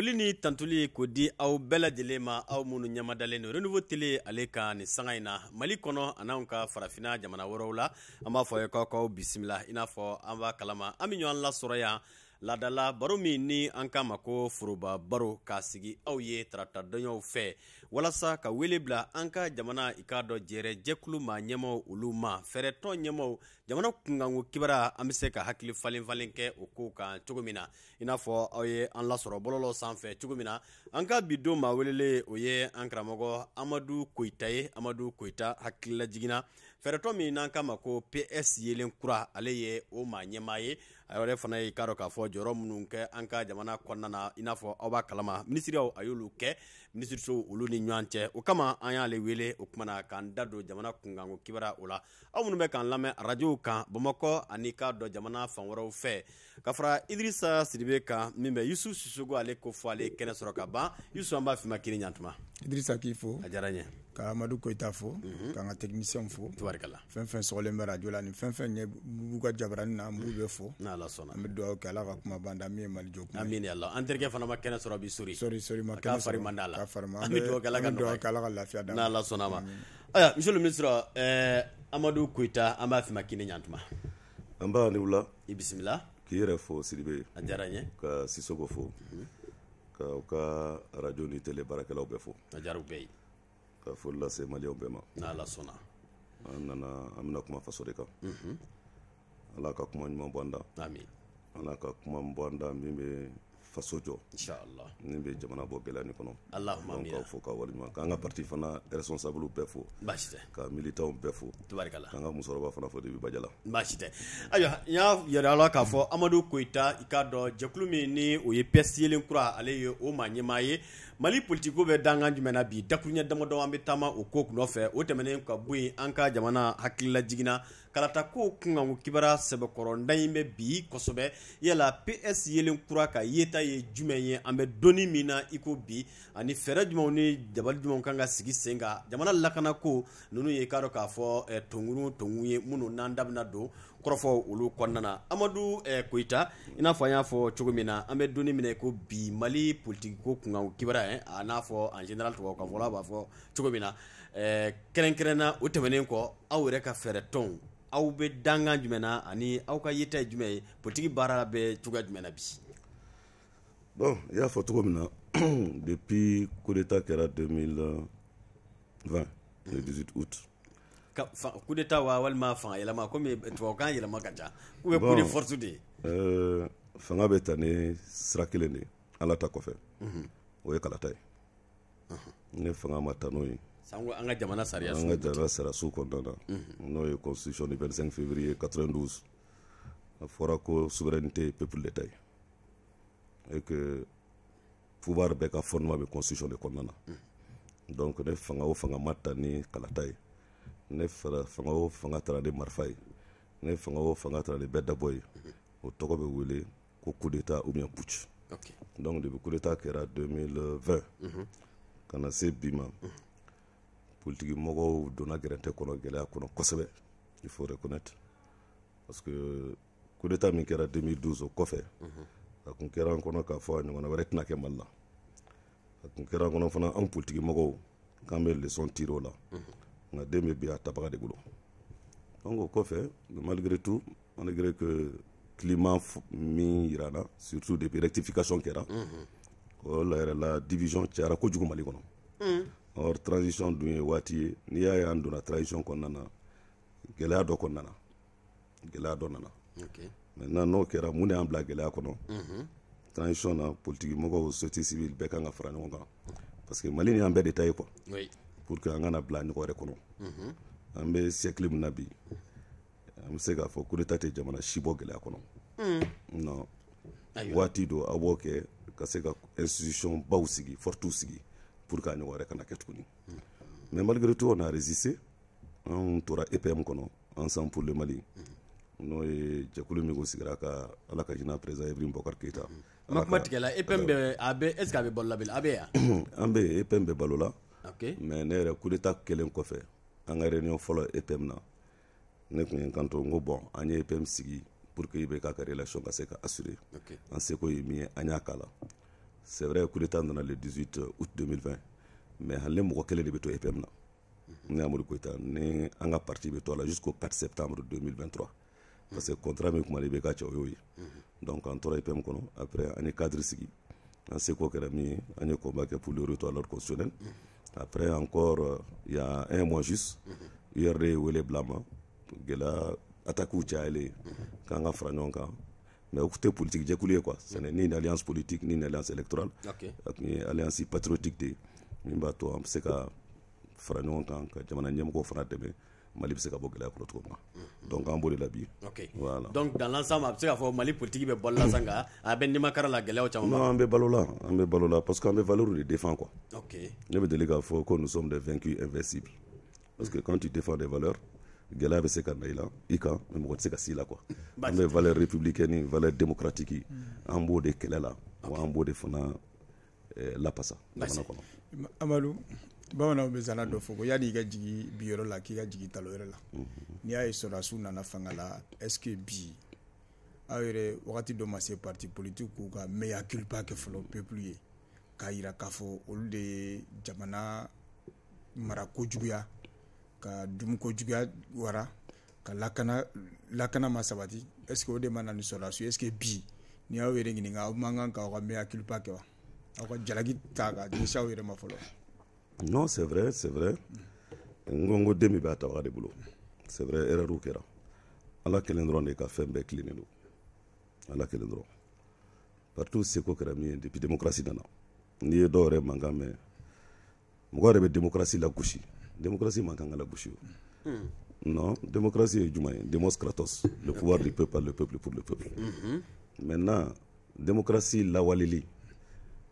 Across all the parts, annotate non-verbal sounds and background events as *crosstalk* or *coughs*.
foli ni tantuli k'o di aw bɛɛ lajɛlen ma aw minnu ɲamadalen don renouveau tele ale ka nin sanga na mali kɔnɔ an'anw ka farafina jamana wɛrɛw la an b'a fɔ ye k'aw k'aw bisimila i n'a fɔ an b'a kalama an be ɲɔgɔn lasɔrɔ yan ladala baro min ni an k'a ma ko foroba baro k'a sigi aw ye tarata dɔɲɔw fɛ walasa ka wele bila an ka jamana i k'a dɔ jɛrɛ jɛkulu ma ɲɛmaw olu ma fɛɛrɛtɔn ɲɛmaw jamana kunkanko kibara an be se ka hakili falen falen kɛ o koo kan cogo min na i n'a fɔ aw ye an lasɔrɔ bɔlɔlɔ sanfɛ cogo min na an ka bi don ma welele o ye an karamɔgɔ amadu koyita ye amadu koyita hakililajigina fɛɛrɛtɔ min n'an k'a ma ko ps yelen kura ale ye o ma ɲɛma ye a yɛrɛ fana ye k'a dɔ k'a fɔ jɔrɔ minnu kɛ an ka jamana kɔnɔna na i n'a fɔ aw b'a kalama minisiriyaw a y'olu kɛ minisiriso olu ni ɲɔgɔn cɛ o kama an y'ale wele o kumana k'an da don jamana kunkanko kibara o la aw minnu bɛ k'an lamɛn arajow kan bamakɔ ani k'a dɔ jamana fan wɛrɛw fɛ ka fara idirisa sidibe kan min bɛ yusu susogo ale ko fɔ ale kɛnɛ sɔrɔ ka ban yusu an b'a fima kiri ɲatuma idirisa k'i fo a diyara ɲɛ ka amadu koyita fo k'an mhm. ka tekinisiyɛnw fo tubarikala fɛn fɛn sɔgɔlen bɛ radio la ni fɛn fɛn ɲɛ b'u ka jabarani na an b'u bɛ fo n'ala sɔnna an bɛ dugawu kɛ ala ka kuma banda min ye mali jɔ kuma amina ala an terikɛ fana ma kɛnɛ sɔrɔ bi sori sori sori ma kɛnɛ sɔrɔ fari man la Ala ka far'a an bɛ duwawu kɛ Ala ka lafiya d'a ma n'Ala sɔnn'a ma ayiwa monsieur le ministre ɛɛ Amadu Koyita an b'a f'i ma k'i ni ɲantuma an baa a ni wula i bisimila k'i yɛrɛ fo Sidibe a diyar'an ye ka sisogo fo ka u kaa radio ni télé baarakɛlaw bɛɛ fo a diyar'u bɛɛ ye ka foli lase maliyɛnw bɛɛ ma n'Ala sɔnna an nana an bɛna kuma faso de kan Ala ka kuma ɲuman bɔ an da amina Ala ka kuma min bɔ an da min bee faso jɔ ni bɛ jamana bɔ gɛlɛya kono kɔnɔ k'aw fo ka waleɲuman k'an ka parti fana responsable bɛɛ fo ka militant bɛɛ fo k'an ka musokɔrɔba fana fo Debi Bajala baasi tɛ ayiwa n y'a yira k'a fɔ Amadu Koyita i k'a dɔn jɛkulu min ni o ye PES yelen kura ale ye o maa ye mali politiko bɛ dangan jumɛn na bi dakuruɲɛ damadɔ an bɛ taama o ko nɔfɛ o tɛmɛnen ka bo yen an ka jamana hakililajiginna kalata ko kunkanko kibara sɛbɛkɔrɔnda yi bɛ bi kosɛbɛ yala ps yelen kura ka yeta ye jumɛn ye an bɛ dɔɔni min na i ko bi ani fɛɛrɛ jumanw ni dabali jumanw kan ka sigi sen kan jamana lakana ko ninnu ye i k'a dɔn k'a fɔ eh, tongurun tongu ye minnu n'an da bena don kɔrɔfɔ olu kɔnɔna amadu eh, koyita i n'a fɔ an y'a fɔ cogo min na an bɛ donni minɛ ko bi mali politikiko kunkan kibaruya eh, a n'a fɔ en général tubabukanfɔla b'a fɔ cogo min na eh, kɛrɛnkɛrɛnna o tɛmɛnen kɔ aw yɛrɛ ka fɛɛrɛ tɔnw aw bɛ dangan jumɛn na ani aw ka yeta ye jumɛn ye politiki baara bɛ cogoya jumɛn na bi bon i y'a fɔ cogo min na *clears throat* depuis coup d'état kɛra 2020 le 18 août coup d'état wa walima fanga yɛlɛma komi tubabukan yɛlɛma ka ca ou bien coup de force de euh, fanga bɛ ta ni sira ala ta kɔfɛ o ye kalata ye ne fanga ma ta n'o anga jamana sariya an ka jamana sariya so kɔnɔna na n'o ye constitution du 25 février 92 a fɔra ko souveraineté peuple d'état ye et que pouvoir beka ka fondement bɛ constitution de kɔnɔna donc ne fanga o fanga ma ta ni kalata ne fara fanga o fanga taara ni marifa ye ne fanga o fanga taara ni bɛɛ dabɔ ye o tɔgɔ bɛ wele ko kudeta ou bien puc okay. donc depuis kudeta kɛra 2020 mm mhm. ka na se bi ma mm -hmm. politiki mɔgɔw donna gɛrɛntɛ kɔnɔ gɛlɛya kɔnɔ kosɛbɛ il faut reconnaître parce que kudeta min kɛra 2012 o kɔfɛ mhm. a kun kɛra an kɔnɔ k'a fɔ a ɲɔgɔnna wɛrɛ tɛna kɛ mali la a kun kɛra an kɔnɔ fana an politiki mɔgɔw k'an bɛ leçon tire o la mm -hmm. On a bɛ bin a tabaga de bolo donc o kɔfɛ malgré tout malgré que climat min yirana surtout depuis rectification kɛra o la la division cayara kojugu mali kɔnɔ mm. or transition dun watier waati ye n'i y'a y'an transition kɔnɔna na gɛlɛya dɔ kɔnɔna na gɛlɛya dɔ nana maintenant n'o kɛra mun de y'an bila gɛlɛya kɔnɔ mm-hmm. transition politique, politique mɔgɔw société civile bɛɛ kan ka fara ɲɔgɔn parce que mali ni an bɛɛ de ta ye quoi pour que an kana bila ɲɔgɔn yɛrɛ kɔnɔ mhm. an bɛ siyɛkili min na bi an bɛ se k'a fɔ kudeta tɛ jamana si bɔ gɛlɛya kɔnɔ mhm. non waati do aw b'o kɛ ka se ka institution baw sigi fortiw sigi pour que a ɲɔgɔn yɛrɛ kana kɛ tuguni mhm. mais malgré tout on a résisté an tora EPM kɔnɔ ensemble pour le Mali n'o ye jɛkulu min ko sigira ka ala ka hinɛ président Ibrahim Bokar Keita ma kuma tigɛla EPM bɛ a bɛ est ce que a bɛ balo la bi a bɛ yan *clears throat* an bɛ EPM bɛ balo la mais ne yɛrɛ d'état kelen kɔfɛ an ka réunion fɔlɔ EPM na ne tun ye n kanto n ko bɔn an ye EPM sigi pour que IBK ka relation ka se ka assurer an seko ye min ye an y'a k'a la c'est vrai d'état nana le 18 euh, août 2020 mais hali mɔgɔ kelen de bɛ to EPM na mhm. ne Amadu Koyita ni an ka parti bɛ to la jusqu'au 4 septembre 2023 mhm. parce que contrat min kuma na IBK cɛ o y'o ye mhm. donc an tora IPM e kɔnɔ après an ye cadre sigi an seko kɛra min ye an ye combat kɛ pour le retour à l'ordre constitutionnel après encore, euh, il y a un mois juste, URD wele blama, gela attaque ou tchaïle, kanga franonka. Mais côté politique, j'ai coulé quoi. Ce n'est ni une alliance politique, ni une alliance électorale. ok Une alliance patriotique. Min b'a a an bɛ se ka fara ɲɔgɔn Mali bɛ ka bɔ gɛlɛya kɔnɔ cogo min na donc an b'o de la bi voilà donc dans l'ensemble a bɛ se k'a fɔ Mali politique bɛ balola *coughs* sa nka a bɛ nimakara la gɛlɛya caman b'a non an bɛ balo la an bɛ balo la parce que an bɛ valeur de défend quoi ok ne bɛ deli k'a fɔ ko nous sommes des vaincus invincibles parce que quand tu défends des valeurs gɛlɛya bɛ se ka na i la i kan mais mɔgɔ tɛ se ka s'i la quoi bah, an bɛ valeur républicaine valeur démocratique hmm. an b'o de kɛlɛ la wa an b'o de fana eh, lapasa bah, jamana kɔnɔ Amadu bamananw bɛ zana dɔ fɔ ko yan'i ka jigi biyɔrɔ la k'i ka jigi talo yɛrɛ la mhm. n'i y'a ye sɔrɔdasiw nana fanga la est ce que bi aw yɛrɛ wagati dɔ ma se parti politique k'u ka meilleur culpa kɛ fɔlɔ peuple ye k'a yira k'a fɔ olu de ye jamana mara kojuguya ka dum kojuguya wara ka lakana lakana ma sabati est ce que o de ma na ni sɔrɔdasiw est ce que bi ni aw yɛrɛ ɲininka aw man kan k'aw ka meilleur culpa kɛ wa aw ka jalaki ta ka ɲɛsin aw yɛrɛ ma fɔlɔ non c'est vrai c'est vrai n ko n ko des min b'a tabaga c'est vrai erreur kɛra ala kelen dɔrɔn de ka fɛn bɛɛ tilennen don ala kelen dɔrɔn partout seko kɛra min ye depuis démocratie nana n'i ye dɔw yɛrɛ mankan mɛn mɔgɔ yɛrɛ bɛ démocratie lagosi démocratie man la ka hmm. non démocratie est du moins demos kratos le pouvoir du peuple par le peuple pour le peuple mhm. maintenant démocratie la walili.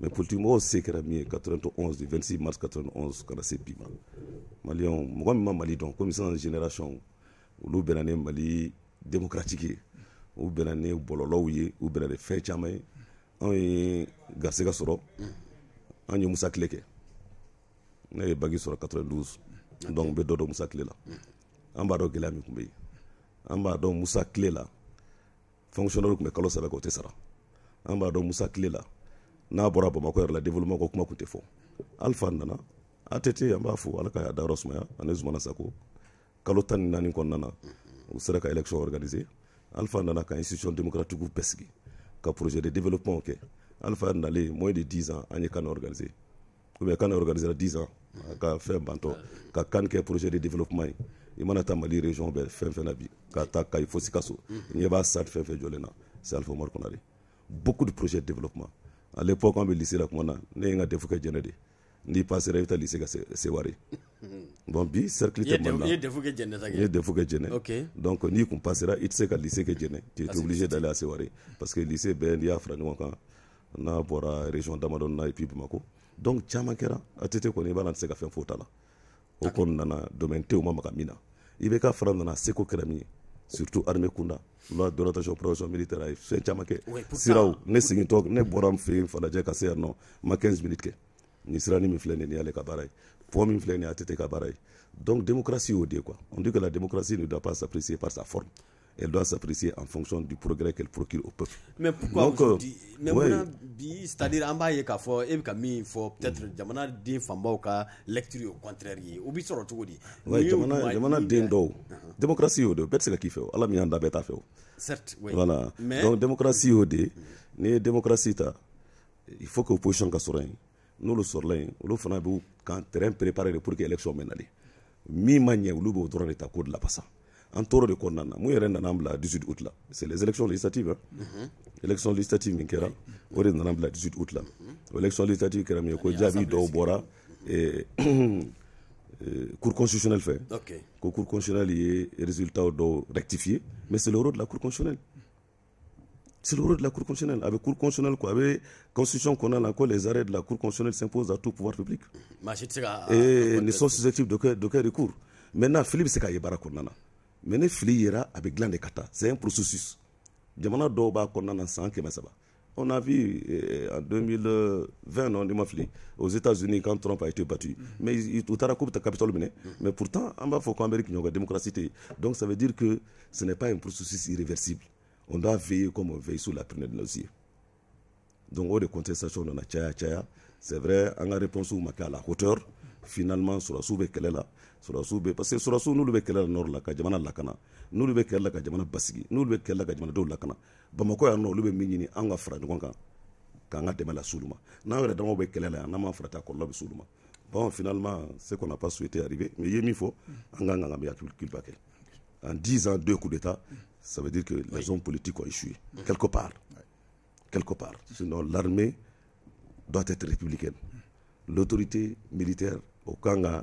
mais politigimɔgɔw se kɛra min ye 91 du 26 mars 91 kana se bi ma maliyɛnw mɔgɔ min ma mali dɔn komi sisan génération olu bɛnna ni mali démocratique ye u bɛnna ni bɔlɔlɔw ye u bɛnna ni fɛn caman ye anw ye garisɛgɛ sɔrɔ an ye musa tile kɛ ne ye bagi sɔrɔ 92 donc n bɛ dɔ dɔn musa tile la an b'a dɔn gɛlɛya min tun bɛ yen an b'a dɔn musa tile la fonctionnaire tun bɛ kalo saba kɛ o tɛ sara an b'a dɔn musa tile la n'a bɔra bamakɔ yɛrɛ la développement ko kuma te tɛ fɔ alifa nana ATT an b'a fo ala ka y'a dayɔrɔ sumaya ani zumana sako kalo tan ni naani kɔnɔna u sera ka élection organiser alifa nana ka institution démocratique bɛɛ sigi ka projet de développement kɛ alifa nalen moins de 10 ans an ye kan organiser ou bien kan organisera 10 ans ka fɛn bantɔ ka kan kɛ projet de développement ye i mana mali région bɛɛ fɛn fɛn na bi ka taa kayi fo sikaso ɲɛ b'a sat fɛn fɛn jɔlen na c'est alpha omar konare beaucoup de projets de développement à l'époque an bɛ lycée la tuma na ne ye n ka defu n'i passera i bɛ taa lycée ka seware *laughs* bon bi cercle tɛ mali la i ye defu kɛ jɛnɛ ta kɛ ok donc n'i kun passera i tɛ se lycée kɛ jɛnɛ tu étais ah, obligé d'aller à seware parce que lycée bɛɛ n'i y'a fara ɲɔgɔn kan n'a bɔra région damadɔni na et puis bamako donc caman kera ATT kɔni i b'a la n tɛ se ka fɛn fɔ o ta domaine tɛ yen u ma maga min na IBK fana nana surtout armée kunda la donatation opération militaire a ye fɛn caman kɛ siraw ne segintɔ ne bɔra n fɛ yen falajɛ ka se yan nɔ ma 15 minutes kɛ nin sirani min filɛ nin nin y'ale ka baara ye pont min filɛ nin ye ATT ka baara ye donc démocratie y'o de ye quoi on dit que la démocratie ne doit pas s'apprécier par sa forme elle doit s'apprécier en fonction du progrès qu'elle procure au peuple. Mais pourquoi Donc, aujourd'hui, euh, ouais. c'est-à-dire en b'a ye k'a e bɛ ka min peut-être jamana din fanbaw lecture au contraire ou o bɛ sɔrɔ cogo di. jamana jamana den démocratie y'o de ye bɛɛ tɛ se ka k'i fɛ o ala certes oui voilà mais donc démocratie y'o de ye n'i démocratie ta il faut que vous ka sɔrɔ Nous le sɔrɔla yen olu fana b'u quand terrain préparé pour que élection mène. nali min ma ɲɛ olu b'o dɔrɔn de de la pasa. En tɔɔrɔ de kɔnɔna na mun yɛrɛ un bila 18 août là. c'est les élections législatives hein mm -hmm. élection législative min kɛra o de nana bila 18 août la o mhm. élection législative kɛra min ye ko jaabi dɔw bɔra *coughs* cour constitutionnelle fait. Ok. ko cour constitutionnelle ye résultat dɔw rectifier, mais c'est le rôle de la cour constitutionnelle c'est le rôle de la cour constitutionnelle avec cour constitutionnelle quoi avec constitution qu'on a là quoi les arrêts de la cour constitutionnelle s'imposent à tout pouvoir public et ne sont susceptibles de, de, de, recours maintenant Philippe c'est qu'il mais ne fili avec avec de c'est un processus jamana doba b'a dans na ça va on a vu euh, en 2020, non, aux États-Unis, quand Trump a été battu. Mm-hmm. Mais tout à coup, capitale mm-hmm. Mais pourtant, en bas, faut qu'on Amérique, il y une démocratie. Donc, ça veut dire que ce n'est pas un processus irréversible. On doit veiller comme on veille sur la prunelle de nos yeux. Donc, au de contestation, on a tchaya, C'est vrai, en réponse, on à la hauteur. Finalement, sur la souveraineté qu'elle est là sɔrɔdasiw bɛ parce que sɔrɔdasiw n'olu la nord la ka jamana lakana n'olu bɛ kɛlɛ la ka jamana basigi n'olu bɛ kɛlɛ la ka jamanadenw lakana bamakɔ yan nɔ olu bɛ min ɲini an ka fara ɲɔgɔn kan k'an ka dɛmɛ las'olu ma n'an yɛrɛ damaw kɛlɛ la yan n'an ma farati a kɔlɔlɔ ma bon finalement ce qu'on n'a pas souhaité arriver mais i ye min fɔ an ka kan ka min kɛ en dix ans deux coups d'état ça veut dire que les hommes politiques ont échoué quelque part quelque part sinon l'armée doit être républicaine l'autorité militaire au kan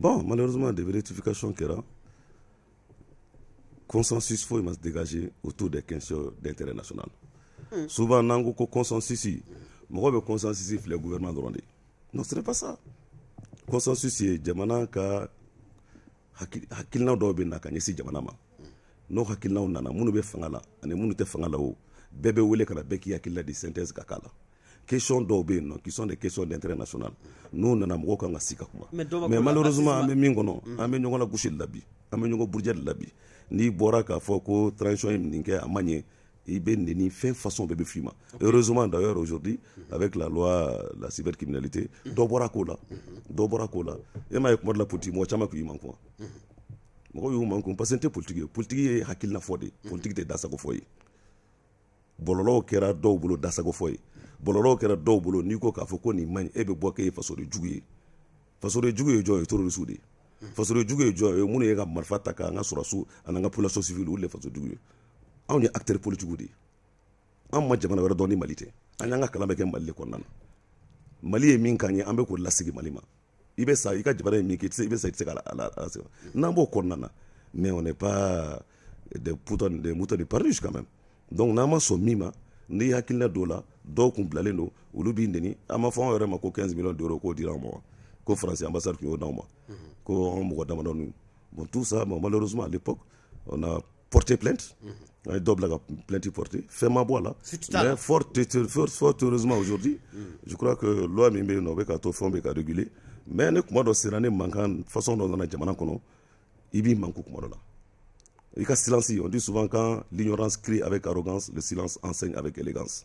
Bon, malheureusement, des vérifications qu'il y consensus faut se dégager autour des questions d'intérêt national. Hmm. Souvent, on a un consensus ici. Mais consensus le gouvernement de Non, ce n'est pas ça. Consensus, c'est Jamana ka hakilinaw na jamana ma n'o nana be fanga la ane te fanga o wele synthèse Questions dɔw qui sont des questions d'intérêt national n'u nous mɔgɔw kan mais malheureusement an bɛ min mm. la gosi de la bi an de la n'i bɔra k'a Tranchon, Ninke, transition ye ni fait façon bébé Fima. heureusement d'ailleurs aujourd'hui mm-hmm. avec la loi la cybercriminalité dɔ bɔra ko la mm-hmm. do bɔra ko la e m'a ye kuma la politique mɔgɔ caman kun y'i man kun wa mm-hmm. mɔgɔw y'u man kun politique politique ye hakilina fɔ politique tɛ dasago fɔ ye bɔlɔlɔw kɛra dɔw bolo dasago fɔ bɔlɔlɔw kɛra dɔw bolo n'i ko k'a fɔ ko nin man ɲi e bɛ bɔ k'e ye fasoden jugu ye fasoden jugu ye jɔn ye terorisiw de ye fasoden jugu ye jɔn ye minnu ye ka marifa ta k'an ka sɔrɔsiw ani an ka population civile olu de ye fasoden jugu ye anw ye acteur politique de ye anw ma jamana wɛrɛ dɔn ni mali tɛ an y'an ka kalan bɛ kɛ mali le kɔnɔna na mali ye min k'an ye an bɛ k'o lasigi mali ma i bɛ sa i ka jamana ye min kɛ i tɛ se i bɛ sa i tɛ se k'a lasegi n'an b'o kɔnɔna na mais on n'est pas des poutons des moutons de Paris quand même donc n'an ma sɔn min ma n'i hakilina dɔ la dɔw kun bilalen don olu b'i neni an ma fɔ anw yɛrɛ ma ko 15 millions d'euros k'o dira anw ma wa ko France ambassade tun y'o d'anw ma ko anw mɔgɔ damadɔni bon tout ça bon malheureusement à l'époque on a porté plainte an ye dɔ bila ka plainte porter fɛn ma bɔ a la mais fort, fort, fort heureusement aujourd'hui je crois que loi min bɛ yen nɔ o bɛ ka to fɛnw bɛ ka réguler mais ne kuma dɔ sera ne mankan façon dɔ nana jamana kɔnɔ i b'i manku kuma dɔ la i ka silence on dit souvent quand l'ignorance crie avec arrogance le silence enseigne avec élégance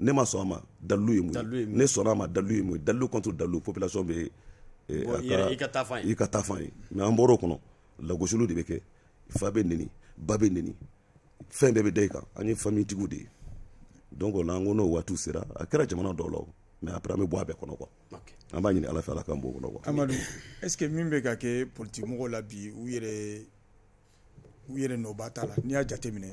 ne ma sɔn a ma dalilu ye mun ye ne sɔnna a ma dalilu ye mun ye dalilu contre dalilu population bɛ i ka taa fan ye mais an bɔr'o kɔnɔ lagosiliw de bɛ kɛ fa bɛ nɛni ba bɛ nɛni fɛn bɛɛ bɛ da i kan an ye famitigiw de ye donc o la an ko n'o waatiw sera a kɛra jamana dɔw la o mais après an bɛ bɔ a bɛɛ kɔnɔ quoi an b'a ɲini ala fɛ ala k'an bɔ o kɔnɔ quoi amadu est ce que min bɛ ka kɛ politikimɔgɔw la bi u yɛrɛ u yɛrɛ nɔba t'a la n'i y'a jateminɛ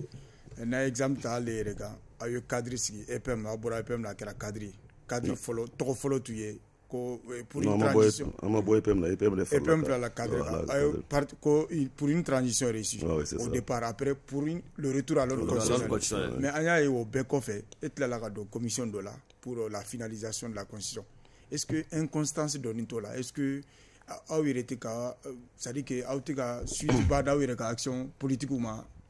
n'a ye exemple ta ale yɛrɛ kan a ye kadiri sigi ep min aw bɔra ep min a kɛra kadiri kadiri mm. tɔgɔ fɔlɔ ye ko euh, pour une transition an ma bɔ la EPM de fɔlɔ EPM la la parti ko pour une transition réussie ah au départ après pour une le retour à l'ordre constitutionnel mais an y'a ye o bɛɛ kɔfɛ e tilala ka don commission dɔ la pour euh, la finalisation de la constitution est ce que inconstance dɔɔni t'o la est ce que aw yɛrɛ tɛ ka euh, c'est à dire que aw tɛ ka suivi *clears throat* ba d'aw yɛrɛ ka action politiques ma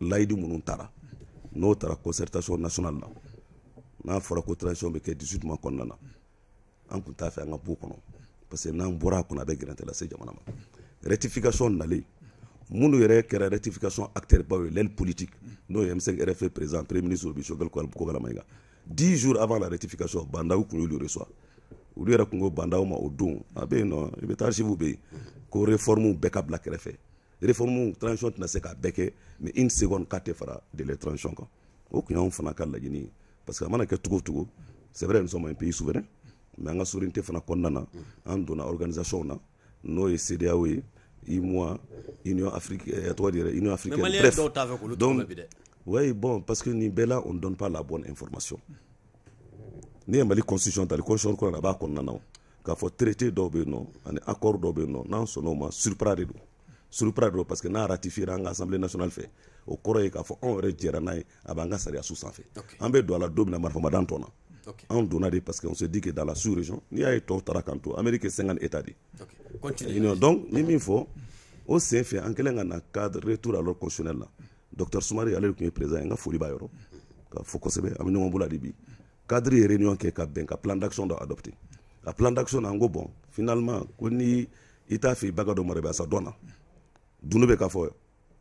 layidu minnu taara n'o concertation nationale la n'a fɔra ko transition bɛ kɛ 18 mois kɔnɔna en an tun t'a fɛ an ka parce que n'an bora a kɔnɔ a la gɛrɛntɛ lase jamana ma rectification nalen minnu yɛrɛ kɛra rectification acteur baw ye l'aile politique n'o ye M5 RFP président premier ministre Bishogel Kogalamayiga 10 jours avant la rectification Bandaw tun y'olu reçoit Ou yɛrɛ tun ko Bandaw ma o don a bɛ yen nɔ i bɛ taa ko réforme backup la bila kɛrɛfɛ réforme transition tɛna se k'a beke mais une seconde carte fera de la transition kan o kun fana ka parce que maintenant que tout cogo c'est vrai nous sommes un pays souverain mais an ka souveraineté fana kɔnɔna na an donna organisation na n'o CDAO et moi UMOA Union africaine euh, toi dire Union africaine bref donc ouais oui bon parce que ni Bella on donne pas la bonne information n'i ye Mali constitution ta constitution kɔnɔna na a b'a kɔnɔna na o faut traiter traité un accord dɔw non, non nɔ n'an surupra don parce que n'a ratifié en assemblée nationale fait au kɔrɔ ye k'a fait on yɛrɛ jɛra n'a ye sous en fait sariya su la double min na tona en na parce que on se dit que dans la sous région n'i a ye tɔw taara kan amérique ye 50 état dit donc il ye faut faire o en fɛ cadre retour à l'ordre constitutionnel là docteur soumari allez qui est présent président ye n faut foli b'a yɔrɔ ka fɔ kosɛbɛ cadre et réunion qui est bɛn plan d'action doit adopter a plan d'action en gros bon finalement qu'on y état t'a fait i ba ka dɔ dunu bɛ ka fɔ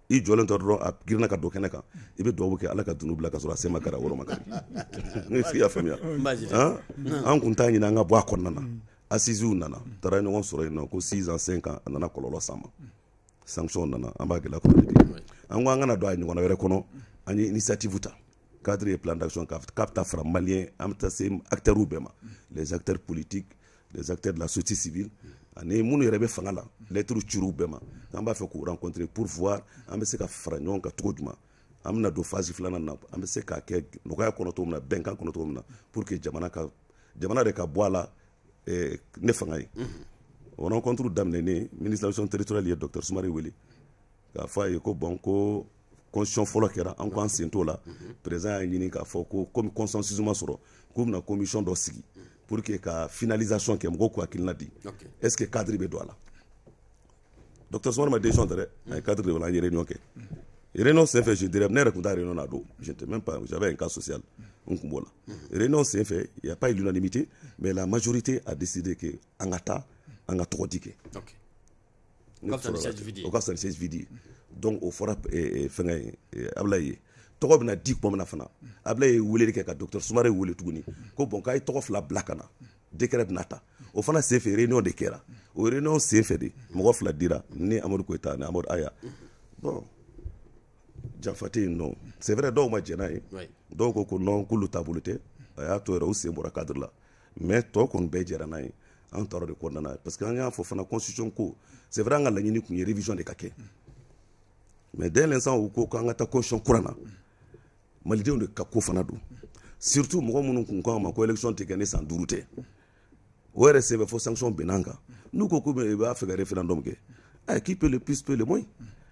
i jɔlen tɔ dɔrɔn a girinna ka don kɛnɛ kan i bɛ dubabu kɛ ala ka dunu bila ka sɔrɔ a sema kari a wɔrɔ ma kari *laughs* ne sigi y'a faamuya an kun t'a ɲini an ka bɔ a kɔnɔna na mm. asiziw nana taara ɲɔgɔn sɔrɔ yen nɔ ko sizan sen kan a nana kɔlɔlɔ sama mm. sanction nana an b'a gɛlɛya kɔnɔ bi an ko an kana don a ɲɔgɔnna wɛrɛ kɔnɔ mm. an ye initiative ta cadre ye plan d'action k'a bɛ taa fara maliyɛn an bɛ taa se acteurs bɛɛ ma les acteurs politiques les acteurs de la société civile ani minnu yɛrɛ fanga la lɛtiriw bɛɛ rencontrer pour voir an bɛ se ka fara ɲɔgɔn kan cogo des an bɛna don phase na na pour que jamana ka jamana de ka bɔ la eh, ne fanga ye rencontre daminɛnen ministre de l'action territoriale docteur sumari wele k'a a ko bon ko constitution fɔlɔ kɛra la président y'a ɲini k'a fɔ ko comme consensus ma commission dɔ pour que la finalisation quoi à qu'il n'a dit est ce que cadre est là docteur sumaworo ma décision ta dɛ a cadre de wala an réunion kɛ je dirais ne yɛrɛ tun à réunion même pas j'avais un cas social n kun fait fait, il n'y a pas eu l'unanimité mais la majorité a décidé que angata ka ok an ka donc au Forap et Ablaye tɔgɔ bena di kuma mina fana abila ye weleli kɛ ka dɔktɛr sumare wele tuguni ko bɔn k'a ye tɔgɔ fila bila ka na dekɛrɛ bena ta o fana sen fɛ réunion de kɛra o réunion sen fɛ de mɔgɔ fila dira ni amadu koyita ni amadu aya bon janfa tɛ yen nɔ c'est vrai dɔw ma jɛ n'a ye dɔw ko ko non k'olu taabolo tɛ a y'a to yɛrɛ u sen bɔra cadre la mais tɔɔ kɔni bɛɛ jɛra n'a ye an tɔɔrɔ de kɔnɔna parce que an y'a fɔ fana constitution ko c'est vrai an ka laɲini tun ye révision de ka kɛ mais dès l'instant u ko k'an ka taa constitution kura na malidenw de ka ko fana don surtout mɔgɔ minnu kun kan ma ko élection tɛ kɛ ni san duuru tɛ o yɛrɛ sen bɛ sanction bɛnna kan n'u ko ko i b'a fɛ ka référendum kɛ ayi eh, qui peut le plus peut le moins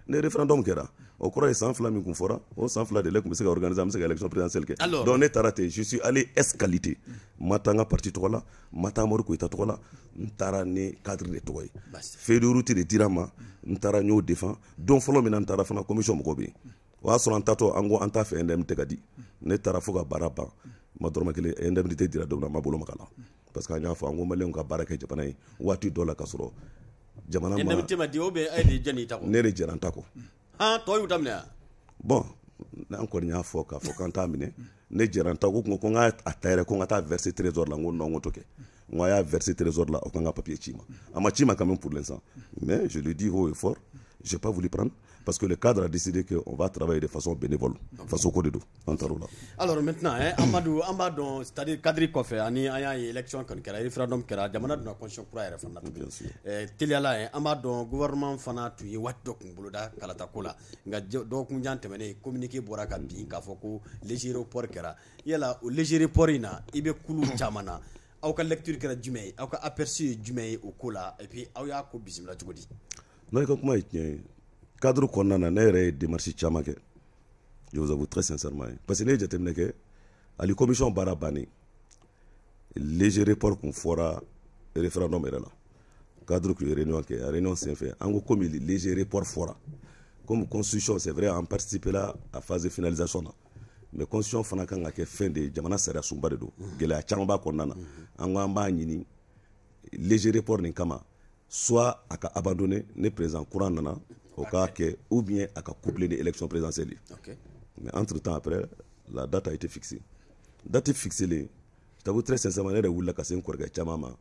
ne référendum kɛra o kɔrɔ ye san fila min kun fɔra o san fila de la kun bɛ se ka organiser an bɛ se ka élection présidentielle kɛ donc ne taara ten je suis allé escalité n ma taa n ka parti tɔgɔ la n ma taa Mori Koyita tɔgɔ la n taara ni cadre de tɔgɔ ye feuille de dira n ma n taara n y'o défend don fɔlɔ min na n taara fana commission mɔgɔw bɛ yen o y'a sɔrɔ an tatɔ an ko an t'a fɛ indemnité ka di ne taara fo ka baara ban ma dɔrɔmɛ kelen indemnité dira don na ma bolo maga la parce que an y'a fɔ an ko maliyɛnw ka baara kɛ jamana ye waati dɔ la ka sɔrɔ jamana ma indemnité ma di o bɛ ayi de jɛn'i ta kɔ ne de jɛra n ta kɔ han tɔw y'u daminɛ wa bon n'an kɔni y'a fɔ k'a fɔ k'an t'a minɛ ne jɛra n ta ko ko n k'a ta yɛrɛ ko n ka taa verser trésor la n ko non n ko t'o kɛ n ko a y'a verser trésor la o kan ka papier ci ma a ma ci ma quand même pour l'instant mais je le dis haut et fort j'ai pas voulu prendre parce que le cadre a décidé qu'on va travailler de façon bénévole, façon corridor. Alors maintenant, hein, Amadou, Amadou c'est-à-dire cadre kɔfɛ ani ni y'a une élection kɔni kɛra référendum kɛra jamana donna constitution kura yɛrɛ fana eh, tugun teliya la an b'a dɔn gouvernement fana tun ye waati dɔ kun boloda kalata ko la nka dɔgɔkun jan tɛmɛnen communiqué bɔra ka bin k'a fɔ ko léger report kɛra yala o léger report na i bɛ kulu *coughs* na aw ka lecture kɛra jumɛn ye aw ka aperçu jumei jumɛn ye et puis aw y'a ko bisimila cogo di. n'a i ka kuma cadre a na ne yɛrɛ ye démarche je vous avoue très sincèrement parce que à la commission léger report kun fɔra référendum yɛrɛ la cadre ye réunion a réunion c'est report fɔra comme constitution c'est vrai participe participer la à phase de finalisation mais constitution fana kan ka kɛ fin de jamana de report kama soit a abandonner ne présent courant nana au cas que, ou bien à coupler les élections présidentielles. mais entre temps après la date a été fixée date fixée je t'avoue très sincèrement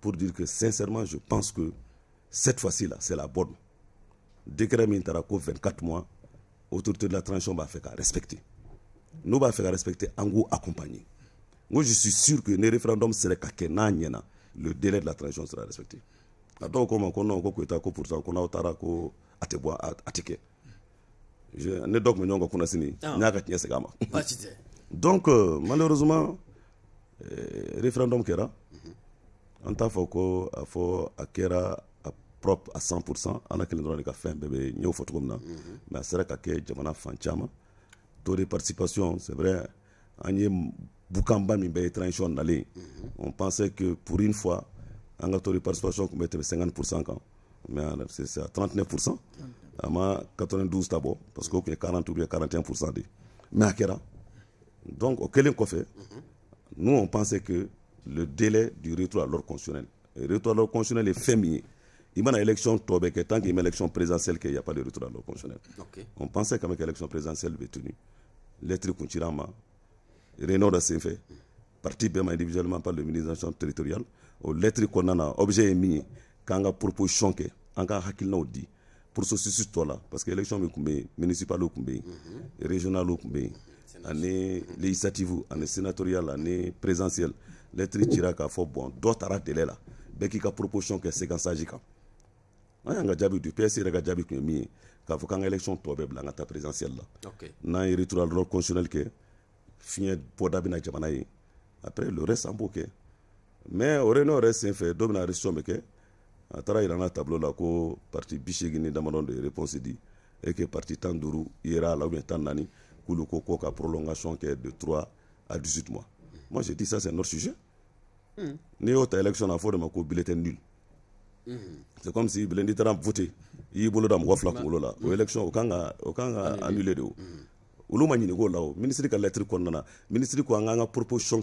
pour dire que sincèrement je pense que cette fois-ci là c'est la bonne décret Mintarako, 24 mois autour de la transition va va respecter Nous va faire respecter en k'u accompagner Moi je suis sûr que le référendum sera le délai de la transition sera respecté a dɔw ko ma ko ko Koyita ko pourtant ko n'aw taara ko a tɛ bɔ a tɛ kɛ ne dɔ tun bɛ ɲɔgɔn kan kunnasini n y'a ka tiɲɛ segin a ma baasi tɛ donc malheureusement référendum kɛra an t'a fɔ ko a fɔ a kɛra a propre à 100% Ala kelen dɔrɔn de ka fɛn bɛɛ bɛ n y'o fɔ cogo min na mhm. mais a sera ka kɛ jamana fan caman taux de participation c'est vrai an ye bukanba min bɛɛ ye transition nalen mhm. on pensait que pour une fois en ka de participation on mettait 50%. Quand. mais euh, c'est à 39%. à 92%, ma parce qu'il y a 40 ou 41% mais à Kera donc auquel on fait nous on pensait que le délai du retour à l'ordre constitutionnel le retour à l'ordre constitutionnel est fermé il y a une élection tant qu'il y a une élection présidentielle qu'il il n'y a pas de retour à l'ordre constitutionnel on pensait quand même l'élection présidentielle est tenue. lettre kun cira an à fait mm. parti bien individuellement par le ministre de l'administration territoriale o lɛtiri kɔnɔna na objet ye min ye k'an ka proposition kɛ an ka hakilinaw di processus tɔ la parce que élection min tun bɛ yen municipal tun bɛ yen mhm. régional tun bɛ yen ani législative ani sénatorial ani présidentiel lɛtiri cira k'a fɔ bon dɔ taara délai la bɛɛ k'i ka proposition kɛ séquençage kan an y'an ka jaabi di PS yɛrɛ ka jaabi tun ye min ye k'a fɔ k'an ka élection tɔ bɛɛ bila an ka taa présidentielle la n'an ye retour à l'ordre constitutionnel kɛ fiɲɛ bɔda bɛna jamana ye après le reste an b'o kɛ mais oréno reste yɛrɛ sen fɛ dɔ bɛna resɔn bɛ kɛ a taara yira n'a tablo la parti bi seegin damadɔ de réponse di et que parti tan ira là la ou bien tan naani k'olu ko ko ka de 3 à 18 mois moi j'ai dit ça c'est notre sujet hmm. n'i autre élection à a fɔ de ma bulletin nul hmm. c'est comme si bilen n'i taara il i y'i bolo da mɔgɔ fila kunkolo la o aucun o kan annulé de o hmm. olu ma ɲininka lao la o ministre lettre kɔnɔna na ministre de quoi k'an ka proposition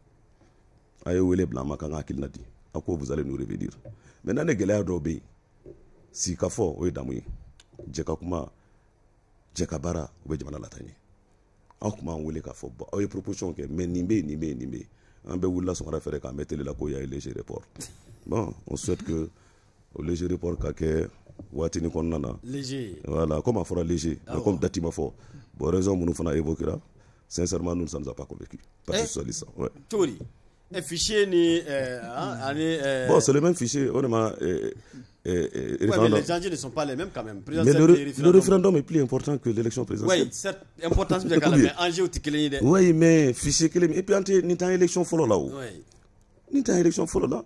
a ye wele bila ma kan ka hakilina di a ko vous allez nous revenir maintenant ni gɛlɛya dɔw bɛ yen si ka fɔ o ye damu ye jɛ ka kuma jɛ ka baara o bɛ jamana ɲɛ aw ah, wele k'a fɔ bɔn bah, aw ye proposition kɛ mais nin bɛ yen nin bɛ yen nin bɛ yen an bɛ wulila sɔgɔmada fɛ k'an bɛ la ko y'a ye léger report bon on souhaite que o léger report ka kɛ ni kɔnɔna na léger voilà comme a fɔra léger ah, mais comme date ma bon raison minnu fana évoquera sincèrement nous ne sommes pas convaincus parti eh? socialiste ouais cogo di les fichiers ni. Euh, hein, mm. euh, bon, c'est le même fichier, honnêtement. Euh, euh mais les enjeux ne sont pas les mêmes quand même. le, référendum... le, référendum est plus important que l'élection présidentielle. Oui, cette importance, mais enjeu, tu Oui, mais fichier, et puis, ni une élection, folle là-haut. Oui. a une élection, folle là.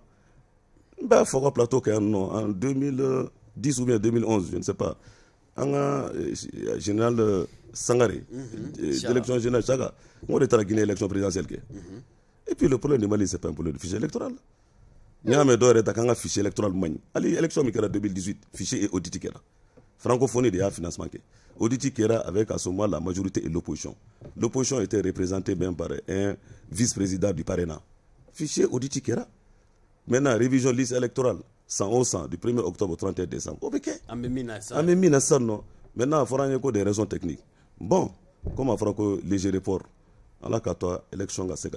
Ben, bah, un Plateau, en 2010 ou bien 2011, je ne sais pas. En général Sangare, mm-hmm. l'élection générale, Chaga, on est à la Guinée, élection présidentielle. Et puis le problème du Mali, ce n'est pas un problème de fichier électoral. Nous avons y un fichier électoral Allez, élection en 2018, fichier et audit Francophonie de financement Audit avec à ce moment la majorité et l'opposition. L'opposition était représentée même par un vice-président du Parena. Fichier audit Maintenant, révision liste électorale 111 du 1er octobre au 31 décembre. Ok. ça. non. Maintenant, il faudra des raisons techniques. Bon, comme Franco léger report, alors qu'à toi, élection, c'est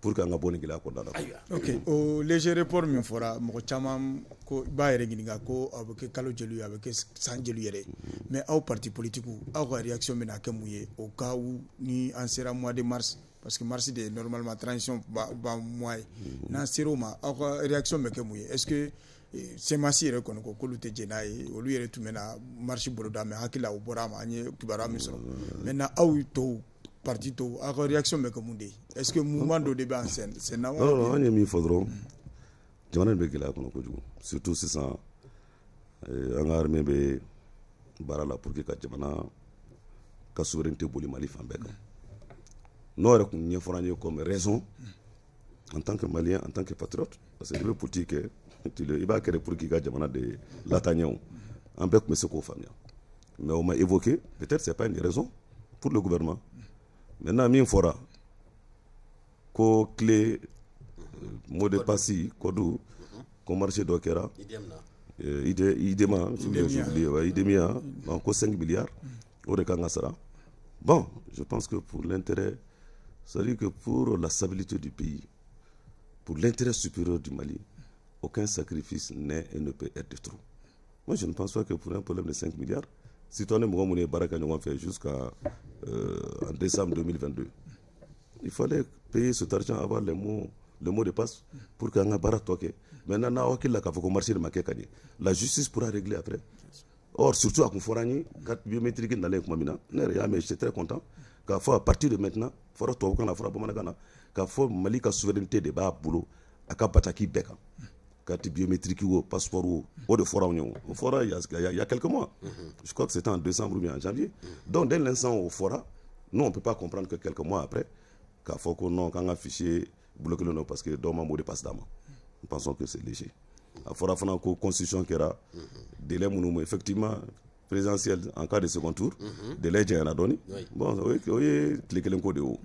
pour que an ka bɔ nin gɛlɛya kɔnɔna na. ok o léger report min fɔra mɔgɔ caman ko i b'a yɛrɛ ɲininka ko a bɛ kɛ kalo joli ye a bɛ kɛ san joli yɛrɛ mhm. mais aw parti politique aw ka réaction bɛna kɛ mun ye au cas où ni an sera mois de mars parce que mars de normalement transition ban mois ye mhm. n'an sera o ma aw ka réaction bɛ kɛ mun ye est ce que. Eh, semasi yɛrɛ kɔni ko k'olu tɛ jɛ n'a ye olu yɛrɛ tun bɛna marisi boloda mɛ hakili la u bɔra a ma an ye kibaruya min sɔrɔ mhm. maintenant aw tɔw parti to réaction ka reaction bɛ kɛ est ce que mouvement de débat an c'est na non non an ye faudra. fɔ dɔrɔn jamana in bɛ gɛlɛya kɔnɔ kojugu surtout sisan an euh, en armée bɛ Bara la pour que ka jamana ka souveraineté boli mali fan bɛɛ une n'o yɛrɛ tun comme raison en tant que malien en tant que patriote parce que i pour dire que i il kɛ de pour que i ka jamana de lataɲɛ o an bɛɛ tun bɛ se mais on ma évoqué peut-être c'est pas une raison pour le gouvernement maintenant min fɔra que euh, les mot de passe, kodu mhm. ko marché dɔ kɛra idema idemia ko 5 milliards o de kan bon je pense que pour l'intérêt c'est à dire que pour la stabilité du pays pour l'intérêt supérieur du Mali aucun sacrifice n'est et ne peut être trop moi je ne pense pas que pour un problème de 5 milliards si tu en baraka on ye baara jusqu'à euh, en décembre 2022. Il fallait payer cet argent, avoir les mots le mot de passe pour qu'on ait toqué. Maintenant, la justice pourra régler après. Or, surtout à Conforani, carte biométrique dans les rien mais suis très content. Car à partir de maintenant, il faudra qu'on a fait Mali, la souveraineté de bas boulot, à Kabataki Beka carte biométrique ou passeport ou au de fora au fora il y, a quelques mois mhm. je crois que c'était en décembre ou bien en janvier mhm. donc dès l'instant au fora nous on peut pas comprendre que quelques mois après qu'à faut qu'on non quand un fichier le nom parce que dans mot de passe d'amour nous pensons que c'est léger à fora fana constitution a mhm. délai effectivement présidentielle en cas de second tour délai janyana dɔɔni bon o voyez, tile kelen ko de o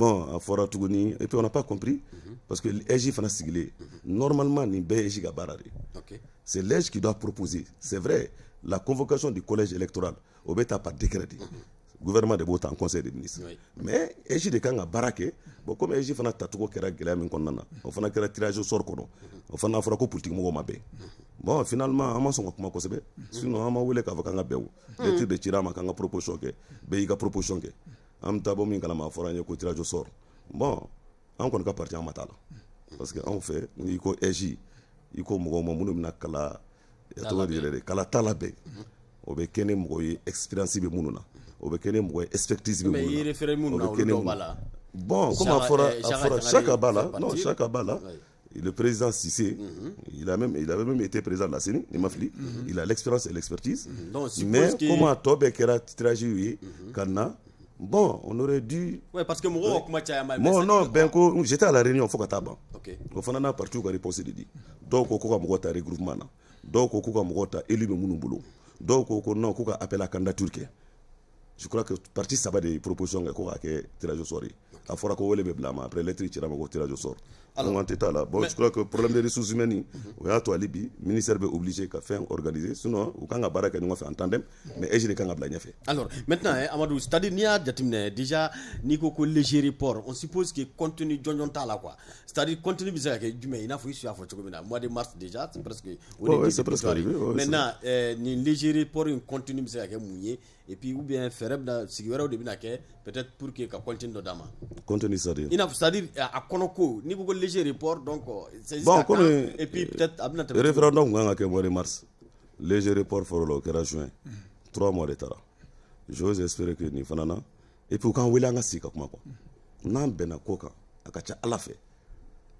bon à fɔra tuguni et puis on n'a pas compris mhm. parce que egi fana sigilen mhm. normalement ni bɛɛ ye egi ka c'est l'EJ qui doit proposer c'est vrai la convocation du collège électoral au Beta par décret mhm. gouvernement de Bota en conseil des ministres mais egi de Kanga ka bon comme egi fana tacogo kɛra gɛlɛya min kɔnɔna na o tirage au sort kɔnɔ o fana fɔra ko politique mɔgɔw ma bɛn bon finalement an ma sɔn ka kuma kosɛbɛ sinon an ma wele k'a fɔ k'an ka bɛn o lettre hmm. de cira a ma k'an ka proposition kɛ bɛɛ y'i ka proposition kɛ an bɛ taa bɔ min kalama a fɔra an ye ko tirage au sort bon an kɔni ka parti an ma t'a la parce que anw fɛ n'i ko SJ i ko mɔgɔw ma minnu bɛna kala tɔgɔ di yɛrɛ de kala t'a labɛn o bɛ kɛ ni mɔgɔ ye expérience bɛ minnu na o bɛ kɛ ni mɔgɔ ye expertise bɛ minnu na mais i référé minnu na olu dɔw b'a la bon komi a fɔra a fɔra chacun b'a la non chacun b'a la le président Sissé, mhm. il, a même, il avait même été président de la CENI, il mhm. Il a l'expérience et l'expertise. Mm -hmm. Mais comment Tobé Kera oui, mhm. Kana, bon, on aurait dû. Oui, parce que Mouro, comment tu non, Benko, j'étais à la réunion, faut Fokataba. Ok. Au fond, on a partout qui réponse de dit. Donc, on a un regroupement. Donc, on a élu boulot. Donc, on a appelé à candidature. Je crois que parti, ça va des propositions qu'on a fait, Tirajou Soirée a fɔra ko wele ma après lettre cira ma ko tirage au sort donc on tɛ là bon je crois que problème des ressources humaines o y'a to hali ministère est obligé ka faire organiser sinon u kan ka baara kɛ ɲɔgɔn mais EJ les kan ka alors maintenant eh, Amadou c'est à dire n'i déjà n'i ko ko léger report on suppose que contenu jɔnjɔn t'a la quoi c'est à dire contenu bɛ se ka kɛ jumɛn i n'a mois de mars déjà c'est presque oui oh, c'est presque arrivé ouais, maintenant eh, nin léger report in contenu bɛ se et puis ou bien fɛɛrɛ bɛna sigi wɛrɛw de bɛna kɛ peut-être pour que ka contenu dɔ d'a ma. contenu c'est à dire. n'a fɔ c'est à dire à kɔnɔ n'i beaucoup léger report donc. Euh, bon komi et puis euh, peut-être à bɛna référendum tun kan ka mois de mars léger report fɔlɔ la juin trois mois de j'ose espérer que ni fanana et puis u k'an wele comme ka sigi ka kuma quoi à bɛnna ko kan a ka ca ala fɛ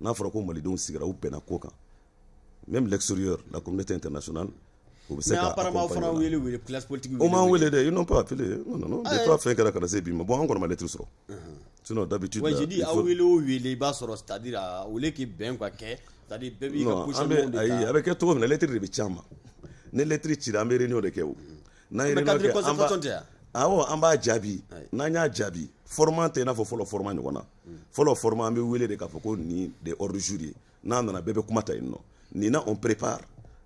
n'a fɔra ko malidenw sigira u bɛnna même l'extérieur la communauté internationale. u bɛ se ka apparemment aw fana wele wele classe politique wele o m'an wele dɛ ils n'ont pas appelé non non non depuis a fɛn kɛra ka na se bi ma bon an kɔni ma lettre sɔrɔ sinon d'habitude la ouais j'ai dit aw wele o wele i b'a sɔrɔ c'est à dire au lieu que bɛn ka kɛ c'est à dire bɛɛ b'i ka position de ta ayi a bɛ kɛ cogo min na lettre de bɛ ci an ma ni lettre cira an bɛ réunion de kɛ o n'an ye réunion kɛ an b'a awɔ an b'a jaabi n'an y'a jaabi format tɛ i n'a fɔ fɔlɔ format ɲɔgɔn na fɔlɔ format an bɛ wele de k'a fɔ ko nin de ordre jour ye n'a nana bɛɛ bɛ kuma ta yen nɔ nin na on prépare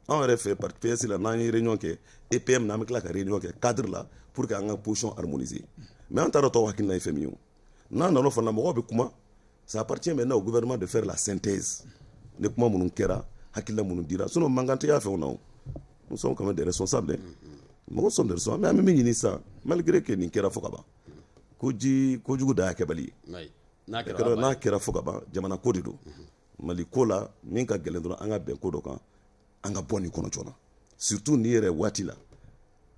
anw yɛrɛ fɛ parti ps la n'an ye réunion kɛ epm n'an bɛ tila ka réunion kɛ cadre la pour que an ka position harmoniser mais an t'a dɔ tɔw hakilina ye fɛn min ye o n'an nan'o fana mɔgɔw bɛ kuma ça appartient maintenant au gouvernement de faire la synthèse ni kuma minnu kɛra hakilina minnu dira sinon mankan tɛ y'a fɛnw na o nous sommes quand même des responsables dɛ mɔgɔ sommes des responsables mais an bɛ min ɲini sisan malgré que nin kɛra fo ka ban ko ji kojugu da y'a kɛbali ye n'a kɛra fo ka ban jamana ko de don mali ko la min ka gɛlɛn dɔrɔn an ka bɛn ko dɔ kan chona. surtout ni les watila.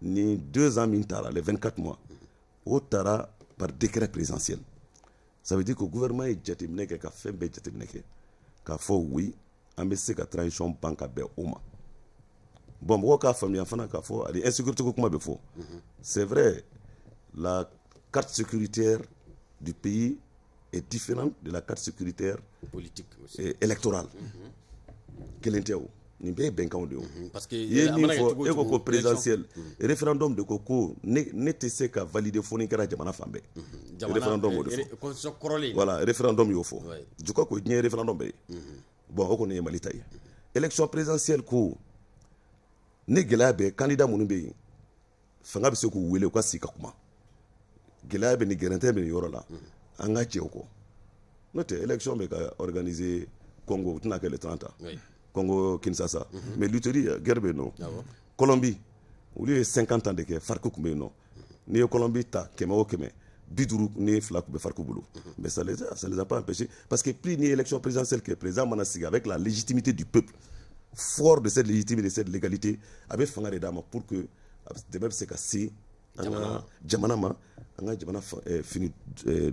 ni deux ans min les 24 mois o tara par décret présidentiel ça veut dire que le gouvernement est jateminɛ kɛ ka fembe bɛɛ oui amener la se ka transition ban bon mɔgɔw k'a faamuya fana k'a fɔ ani insécurité ko kuma c'est vrai la carte sécuritaire du pays est différente de la carte sécuritaire politique aussi. électorale Quelle tɛ ni bɛɛ ye bɛnkanw de ye parce que i ye min fɔ e ko ko présidentiel référendum de ko ko ne tɛ se ka valider fo ni kɛra jamana fan bɛɛ référendum o de fɔ voilà référendum y'o fɔ jukɔ ko diɲɛ référendum bɛɛ ye bon o kɔni ye mali ta ye élection présidentielle ko ni gɛlɛya bɛ candidat minnu bɛ yen fanga bɛ se k'u wele u ka sigi ka kuma gɛlɛya bɛ nin gɛrɛntɛ bɛ nin yɔrɔ la an ka cɛw kɔ n'o tɛ élection bɛ ka organiser congo u tɛna kɛ le 30 ta Congo-Kinshasa. Mm -hmm. Mais lutheri euh, guerre non. Ah colombie, au Colombie, de 50 ans de guerre, fariko tun non? Mhm. n'i au colombie ta ni mhm. mais ça les ça les a pas empêchés. parce que plus ni élection présidentielle que président Manassiga, avec la légitimité du peuple fort de cette légitimité de cette légalité avec fanga de pour que les ah, même, se ka se an jamana ma fini eh,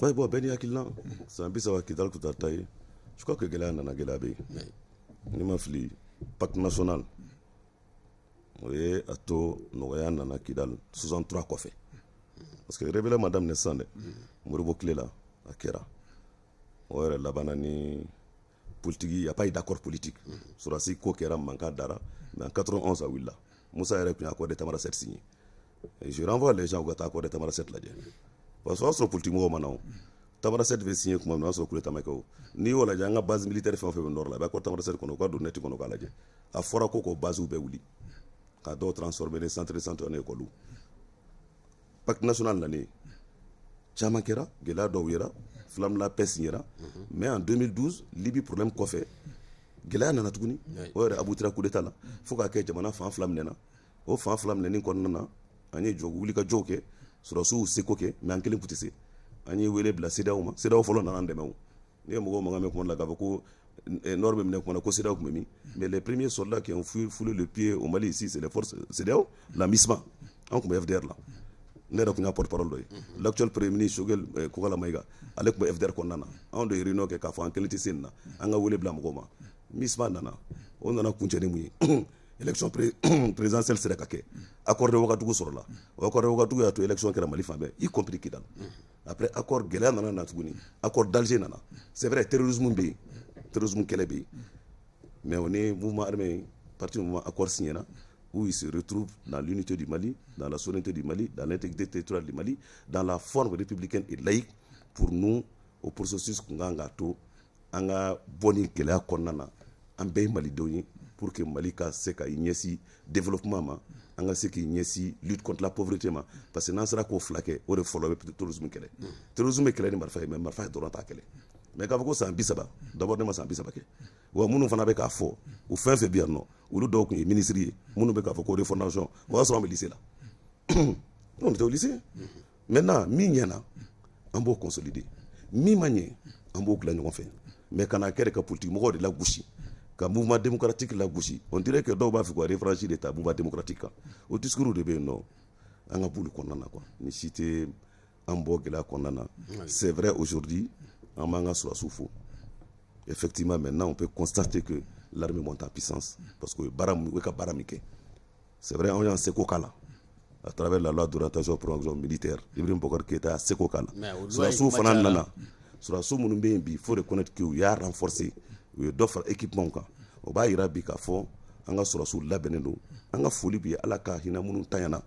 Wa bɔn bɛɛ n'i hakilina san bi saba Kidali tun t'a ta ye je crois que gɛlɛya nana gɛlɛya bɛ yen n'i ma fili pacte national o ye a to nɔgɔya nana Kidali 63 kɔfɛ parce que réveillé ma daminɛ sisan dɛ Modibo tile la a politique il n'y a pas d'accord politique Sur sɔrɔdasi ko Kera, mankan dara mais en 91 a Willa, Musa yɛrɛ tun ye accord de Tamanrasɛti signé je renvoie les gens u ka taa accord de Tamanrasɛti lajɛ parce que o y'a sɔrɔ ma na o tamarasɛti bɛ siɲɛ kuma min na o y'a sɔrɔ kuleta ma o n'i y'o lajɛ an ka base militaire fɛn o fɛn bɛ nɔrɔ la i b'a kɔrɔ tamarasɛti kɔnɔ u ka don nɛti kɔnɔ k'a lajɛ a fɔra ko k'o basew bɛɛ wuli k'a dɔw transformer ni centre de santé ni école pacte national nanen caman kɛra gɛlɛya dɔw yera filamila pɛs yera mais en 2012 libi problème kɔfɛ gɛlɛya nana tuguni o yɛrɛ abutira kudeta la fo k'a kɛ jamana fan fila minɛna o fan fila minɛnin kɔnɔna na an ye jɔ wuli ka jɔw kɛ sɔrɔsiw seko kɛ mɛ an kelen tɛ se an ye wele bila sedaw ma sedaw fɔlɔ nana an dɛmɛ o ne la ko mais les premiers soldats qui ont foulé le pied au Mali ici c'est les forces sedaw la MISMA an FDR la ne yɛrɛ a y'a porte parole l'actuel premier ministre Maïga ale FDR de ye réunion nana élection *clears throat* présidentielle sera qu'à kɛ accord de wagadugu sur là. accord de wagadugu y'a to élection kɛra mali fan il y compris kidal après accord gɛlɛya nana na accord d'alger nana c'est vrai terrorisme terrorisme kɛlɛ bɛ mais on est mouvement armé parti mouvement accord là, où il se retrouve dans l'unité du Mali, dans la souveraineté du Mali, dans l'intégrité territoriale du Mali, dans la forme républicaine et laïque pour nous au processus qu'on a gâteau, on a boni gɛlɛya kɔnɔna na an pour que mali ka se ka i ɲɛsi développement ma an ka se k'i ɲɛsi lutte contre la pauvreté ma parce que n'an sera k'o fila kɛ o de fɔlɔ bɛ terrorisme kɛlɛ terrorisme bɛ kɛlɛ ni marifa ye mais marifa dɔrɔn t'a kɛlɛ mais k'a fɔ ko san bi saba d'abord ne ma san bi saba kɛ wa minnu fana bɛ k'a fɔ u fɛn fɛn bi yan nɔ olu dɔw tun ye ministre ye minnu bɛ k'a fɔ ko de fondation o y'a sɔrɔ an bɛ lycée la *clears throat* on était au lycée maintenant min ɲɛna an b'o consolider min ma ɲɛ an b'o dilan ɲɔgɔn fɛ mais kana kɛ de ka politique mɔgɔw de lagosi ka mouvement démocratique la lagosi on dirait que dɔw b'a fɛ ka référence de ta mouvement démocratique au o discours de bɛ yen nɔ an ka b'olu kɔnɔna na ni si tɛ an bɔ gɛlɛya kɔnɔna na c'est vrai aujourd'hui an b'an ka la fo effectivement maintenant on peut constater que l'armée monte en puissance parce que baara min o ka baara c'est vrai anw y'an seko k'a à travers la loi d'orientation programme militaire Ibrahim Bokar Keita y'a seko Sur la sɔrɔsiw fana nana sɔrɔsiw minnu bɛ il faut reconnaître que u y'a renforcer u ye dɔ fara équipemantw kan o b'a yira bi k'a fɔ an ka sɔrɔsiw labɛnnen don an ka foli bi ala ka hinɛ minnu tanyana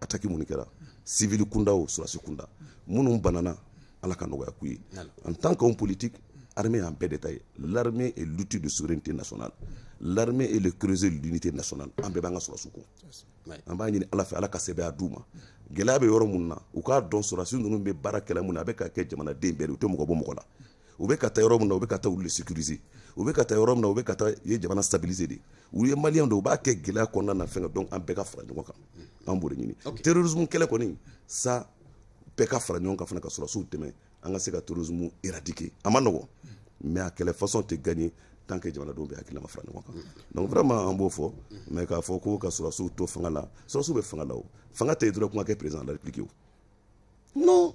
ataki minnu kɛra sivili kunda o sɔrɔsi kunda minnu banana ala ka nɔgɔya k'u ye en tant qu'homme politique armée y'an bɛɛ de ta ye l'armée est l'outil de souveraineté nationale l'armée est le creuset de l'unité nationale an bɛɛ b'an ka sɔrɔsiw kɔ an b'a ɲini ala fɛ ala ka sɛbɛya d'u ma gɛlɛya bɛ yɔrɔ minnu na u k'a dɔn sɔrɔsi ninnu bɛ baara kɛlɛ mun na a bɛ ka kɛ jamanaden bɛɛ de u tɛ mɔgɔ bɔ mɔgɔ la u bɛ ka taa yɔrɔ min na u bɛ ka taa olu le sécuriser u bɛ ka taa yɔrɔ min na u bɛ ka taa u ye jamana stabiliser de u ye maliyɛn de u b'a kɛ gɛlɛya kɔnɔna na fɛnkɛ donc an bɛɛ ka fara ɲɔgɔn kan an b'o de ɲini terrorisme kɛlɛ kɔni sa bɛɛ ka fara ɲɔgɔn kan fana ka sɔrɔsiw dɛmɛ an ka se ka terrorisme éradiquer a ma nɔgɔn mais a kɛlɛ façon tɛ gagner tant que jamanadenw bɛ hakilina ma fara ɲɔgɔn kan donc vraiment an b'o fɔ mais k'a fɔ ko ka sɔrɔsiw to fanga la sɔrɔsiw bɛ fanga la o fanga tɛ dɔrɔn kuma kɛ président de la république o non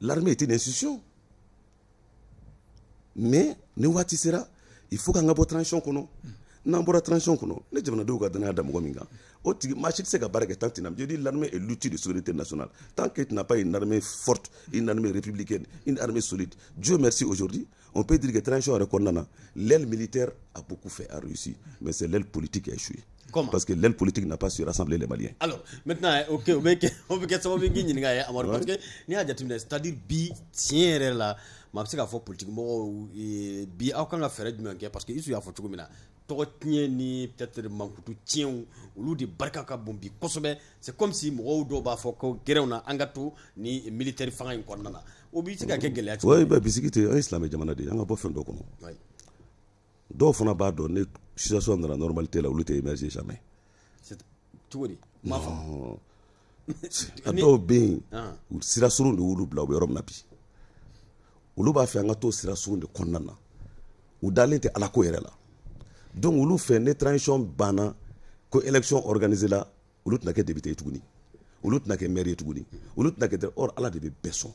l'armée est une institution mais nous, waati sera il faut qu'on ka bɔ transition kɔnɔ n'an bɔra transition ne jamanadenw pas danaya da mɔgɔ min kan o tigi maa si se que je dis l'armée est l'outil de souveraineté nationale tant que tu n'as pas une armée forte une armée républicaine une armée solide Dieu merci aujourd'hui on peut dire que transition a kɔnɔna l'aile militaire a beaucoup fait a réussi mais c'est l'aile politique qui a échoué Comment? Parce que l'aile politique n'a pas su rassembler les Maliens. Alors, maintenant, hein, ok, on peut savoir que *laughs* hein, Amadou, parce que, c'est-à-dire, bi, tiens, là, maa bɛ se k'a fɔ politiki mɔgɔw bi aw kan ka fɛɛrɛ jumɛn kɛ parce que isu y'a fɔ cogo min na tɔgɔ tiɲɛ ni peut-être mankutu tiɲɛw olu de barika ka bon bi kosɛbɛ c'est comme si mɔgɔw dɔw b'a fɔ ko gɛrɛnw na an ka to ni militaire fanga in kɔnɔna na o b'i se ka kɛ gɛlɛya cogo oui bah bisigi tɛ an ye silamɛ jamana de ye an ka bɔ fɛn dɔ kɔnɔ oui dɔw fana b'a dɔn ne situation nana normalité la olu tɛ émerger jamais c'est cogo di m'a faamu *laughs* ah. a dɔw bɛ yen sira surun de y'olu bila u bɛ yɔrɔ min na bi olu b'a fɛ an ka t'o sira sugu de kɔnɔna na u dalen tɛ ala ko yɛrɛ la donc olu fɛ ne transition banna ko élection organisée la olu tɛna kɛ député ye tuguni olu tɛna kɛ maire ye tuguni olu tɛna kɛ or ala de bɛ bɛɛ sɔn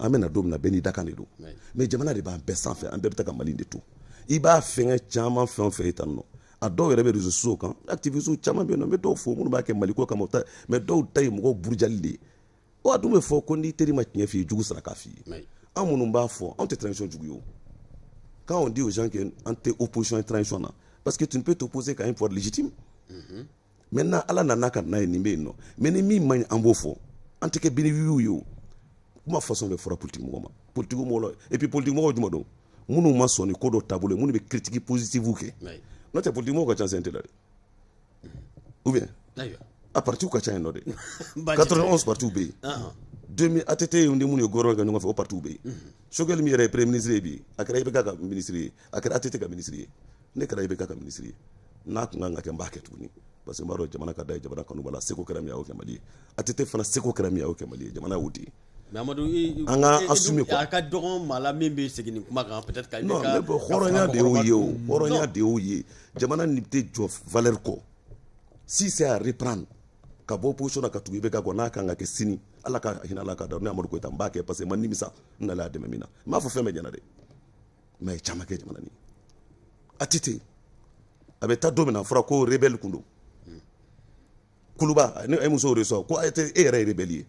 an bɛna don min na bɛɛ n'i dakan de don mais jamana de b'an bɛɛ sanfɛ an bɛɛ bɛ ta ka mali de to i b'a fɛngɛ caman fɛn o fɛn ye tan nɔ a dɔw yɛrɛ bɛ réseaux sociaux kan activistes caman bɛ yen nɔ n bɛ dɔw fo minnu b'a kɛ maliko kama u ta mais dɔw ta ye mɔgɔw burujali de ye wa a dun bɛ fɔ ko n'i teri ma tiɲɛ f'i ye jugu sara k'a f'i ye an minnu b'a fɔ anw tɛ transition jugu ye o quand on dit aux gens que an tɛ opposition ye transition na parce que tu ne peux t'opposer qu'à un pouvoir légitime -hmm. maintenant ala nana ka n'a ye nin bɛ yen nɔ mais ni min man ɲi an b'o fɔ an tɛ kɛ bénévolu ye o kuma façon bɛ fɔra politique mɔgɔ ma politique mɔgɔ la et puis politique mɔgɔ jumɛn don minnu ma sɔn ni ko dɔ taabolo ye minnu bɛ critique positive kɛ n'o tɛ politique mɔgɔ ka ca sen tɛ la dɛ ou bien. a partiw ka ca yen nɔ dɛ 91 partiw bɛ yen demi ATT ye ni minnu ye gouvernement kɛ ɲɔgɔn fɛ o partiw bɛ yen Sogɛli min yɛrɛ ye premier ministre ye bi a kɛra IBK ka ministre ye a kɛra ATT ka ministre ye ne kɛra IBK ka ministre ye n'a tun kan ka kɛ n b'a kɛ tuguni parce que n b'a dɔn jamana ka da ye jamana kanu b'a la seko kɛra min ye a y'o kɛ Mali ye ATT fana seko kɛra min ye a y'o kɛ Mali ye jamana y'o de ye Amadu an ka assumer quoi a ka dɔgɔn maa la min bɛ segin nin kuma kan peut-être ka IBK non mais bon hɔrɔnya de y'o ye o hɔrɔnya de y'o ye jamana nin tɛ jɔ valeur kɔ si c'est à reprendre ka bɔ position na ka tugu i bɛ ka kɔ n'a kan ka kɛ sini ala ka hinɛ ala ka da ne amadu koyita n b'a kɛ parce que ma nimisa n nala y'a dɛmɛ min na n b'a fɔ fɛn bɛɛ ɲɛna dɛ mɛ caman kɛ jamana ni a ti ten a bɛ taa don min na a fɔra ko rebelle kun don kuluba ne e muso resɔ ko e yɛrɛ ye rebelle ye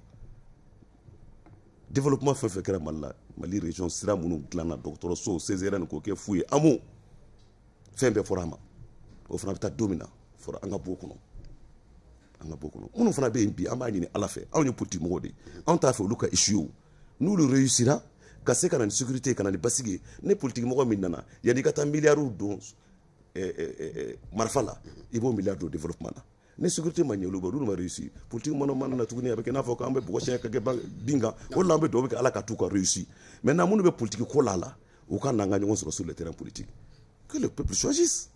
développement fɛn fɛn kɛra mali la mali région sira minnu dilanna dɔgɔtɔrɔso césarien k'o kɛ fu ye amu fɛn bɛɛ fɔra a ma o fana bɛ taa don min na fɔra an ka b'o kɔnɔ an ka bɔ kɔnɔ minnu fana bɛ yen bi an b'a ɲini ala fɛ anw ye politimɔgɔw de ye anw t'a fɛ olu ka isuyew n'olu reyusira ka se ka na ni sécurité ka na ni basigi ye ni politigimɔgɔ min nana yanni i ka taa miliyariw don marifa la i b'o miliyari don développement na ni sécurité ma ɲɛ olu bɛ olu ma réussi politique mana mana na tuguni a bɛ kɛ n'a fɔ k'an bɛ bɔgɔ siyɛn ka kɛ bin kan o de la an bɛ dugawu kɛ ala ka t'u ka réussi maintenant minnu bɛ politique ko la a la u ka n'an ka ɲɔgɔn sɔrɔ sur le terrain politique que le peuple choisisse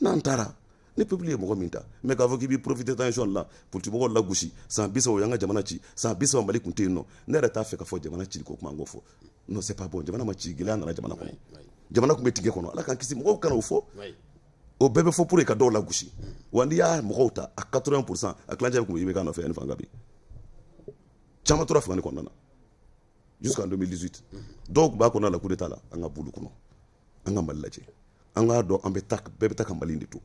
n'an taara ne pepili ye mɔgɔ min ta mɛ k'a fɔ k'i bi profite tension la politimɔgɔw lagosi san bisa o y'an ka jamana ci san bisa mali kun tɛ yen nɔ ne yɛrɛ t'a fɛ ka fɔ jamana cili ko kuma an k'o fɔ non c'est pas bon jamana ma ci gɛlɛya nana jamana kɔnɔ jamana kun bɛ tigɛ kɔnɔ ala k'an kisi mɔgɔw kana o fɔ o bɛɛ bɛ fɔ pour ka dɔw lagosi wa n'i y'a mɔgɔw ta a 80 pourcent a kilancɛ kun bɛ IBK nɔfɛ yanni fanga bi caman tora fanga ni kɔnɔna na jusqu'en 2018 dɔw tun b'a kɔnɔna la coup d'état la an ka bulu kɔnɔ an ka mali lajɛ an k'a dɔn an bɛ ta bɛɛ bɛ ta ka mali de to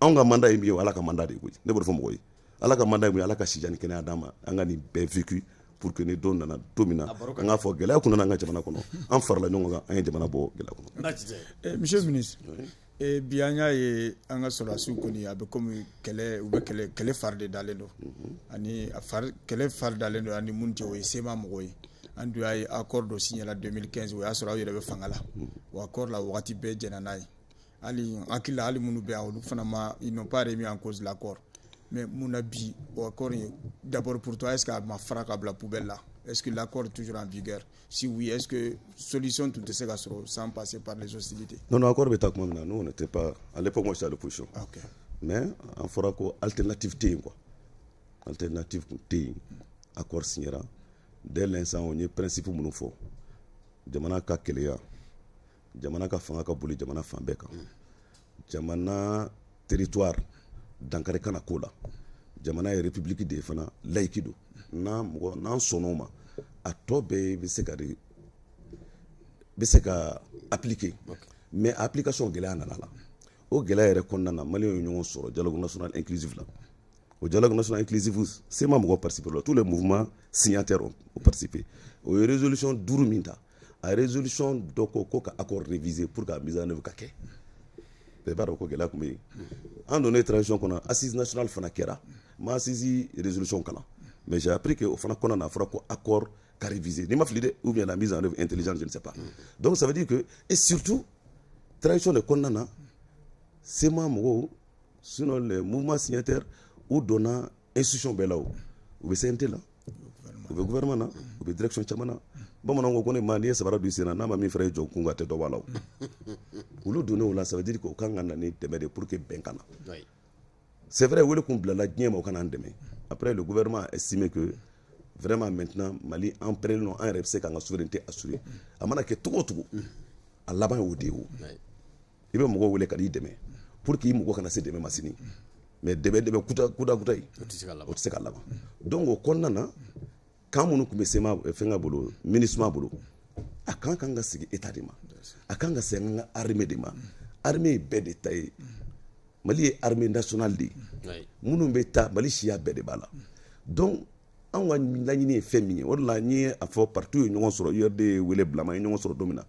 anw ka manda ye min ye ala ka manda de koyi ne b'o de fɔ mɔgɔ ye ala ka manda ye mun ye ala ka sija ni kɛnɛya d'an ma an ka nin bɛɛ vécu pour que ni don nana don min na ah, an k'a fɔ gɛlɛya kun nana an ka jamana kɔnɔ an farala ɲɔgɔn kan an ye jamana bɔ gɛlɛya kɔnɔ. Eh, monsieur le ministre eh, bi an y'a ye an ka sɔrɔdasiw kɔni a bɛ komi kɛlɛ u bɛ kɛlɛ kɛlɛ fari de dalen don mhm. ani a fari kɛlɛ fari dalen don ani mun tɛ o ye sema mɔgɔw ye an dun y'a ye accord dɔ 2015 o y'a sɔrɔ aw yɛrɛ bɛ fanga la o mhm. accord la wagati bɛɛ jɛna n'a ye. Ali, akila Ali munu bɛ yan ils n'ont pas remis en cause l'accord mais mon na bi d'abord pour toi est ce que a ma fara poubelle là est ce que l'accord est toujours en vigueur si oui est ce que solution toutes ces casseroles sans passer par les hostilités non non accord bɛ taa nous on n'était pas à l'époque moi j'étais à l'opposition ah, ok mais en fɔra quoi, alternative quoi alternative team, accord signera dès l'instant on ye principe minnu fɔ jamana à keleya jamana ka fanga ka boli jamana fan bɛɛ kan jamana territoire dankari kana ko la jamana ye république de ye fana layiki do n'a mɔgɔ n'an sɔnn'o ma a tɔ bɛɛ bɛ se ka de bɛ se ka appliquer okay. mais application gɛlɛya nana la o gɛlɛya yɛrɛ kɔnɔna na maliyɛn ye ɲɔgɔn sɔrɔ dialogue national inclusive la au dialogue national inclusif sema mɔgɔ participer la tous les mouvements signataires ont participé o ye résolution duuru min ta a résolution dɔ accord révisé pour la mise en œuvre ka kɛ bɛɛ b'a dɔn ko en en bɛ qu'on a assise nationale fana kɛra ma assise résolution a. mais j'ai appris que o fana kɔnɔna a fɔra ko accord ka révisé n'i ma fili ou bien la mise en œuvre intelligente je ne sais pas donc ça veut dire que et surtout transition de C'est moi sema mɔgɔw sinon les mouvements signataires ou donnant institution bɛɛ ben la o là. bɛ u bɛ gouvernement na u bɛ direction caman na bamananw ko ko ne ma n'i ye sabara don i sen na n'a ma min fara i jɔ kun kan a tɛ dɔ bɔ a la o olu donnen o la ça veut dire que u kan ka na ni dɛmɛ de pour que bɛn ka na c'est vrai wele kun bilala diɲɛ ma u ka n'an dɛmɛ après le gouvernement a estimé que vraiment maintenant mali an pɛrɛlen don an yɛrɛ bɛ se k'an ka souveraineté assurer a mana kɛ cogo o cogo a laban y'o de ye o i bɛ mɔgɔw wele ka n'i dɛmɛ pour que i mɔgɔ kana se dɛmɛ ma sini mais dɛmɛ dɛmɛ kuta kuta kuta ye o tɛ se ka laban donc o kɔnɔna na kan minnu tun bɛ sema fɛnkɛ bolo minisma bolo a kan kan ka sigi eta de ma a kan ka sigi an ka arime de ma arime ye bɛɛ de ta ye mali ye arime national de ye minnu bɛ taa mali siya bɛɛ de b'a la donc anw ka laɲini ye fɛn min ye o de la n ye a fɔ parti ye ɲɔgɔn sɔrɔ urd ye wele bila ma ye ɲɔgɔn sɔrɔ don min na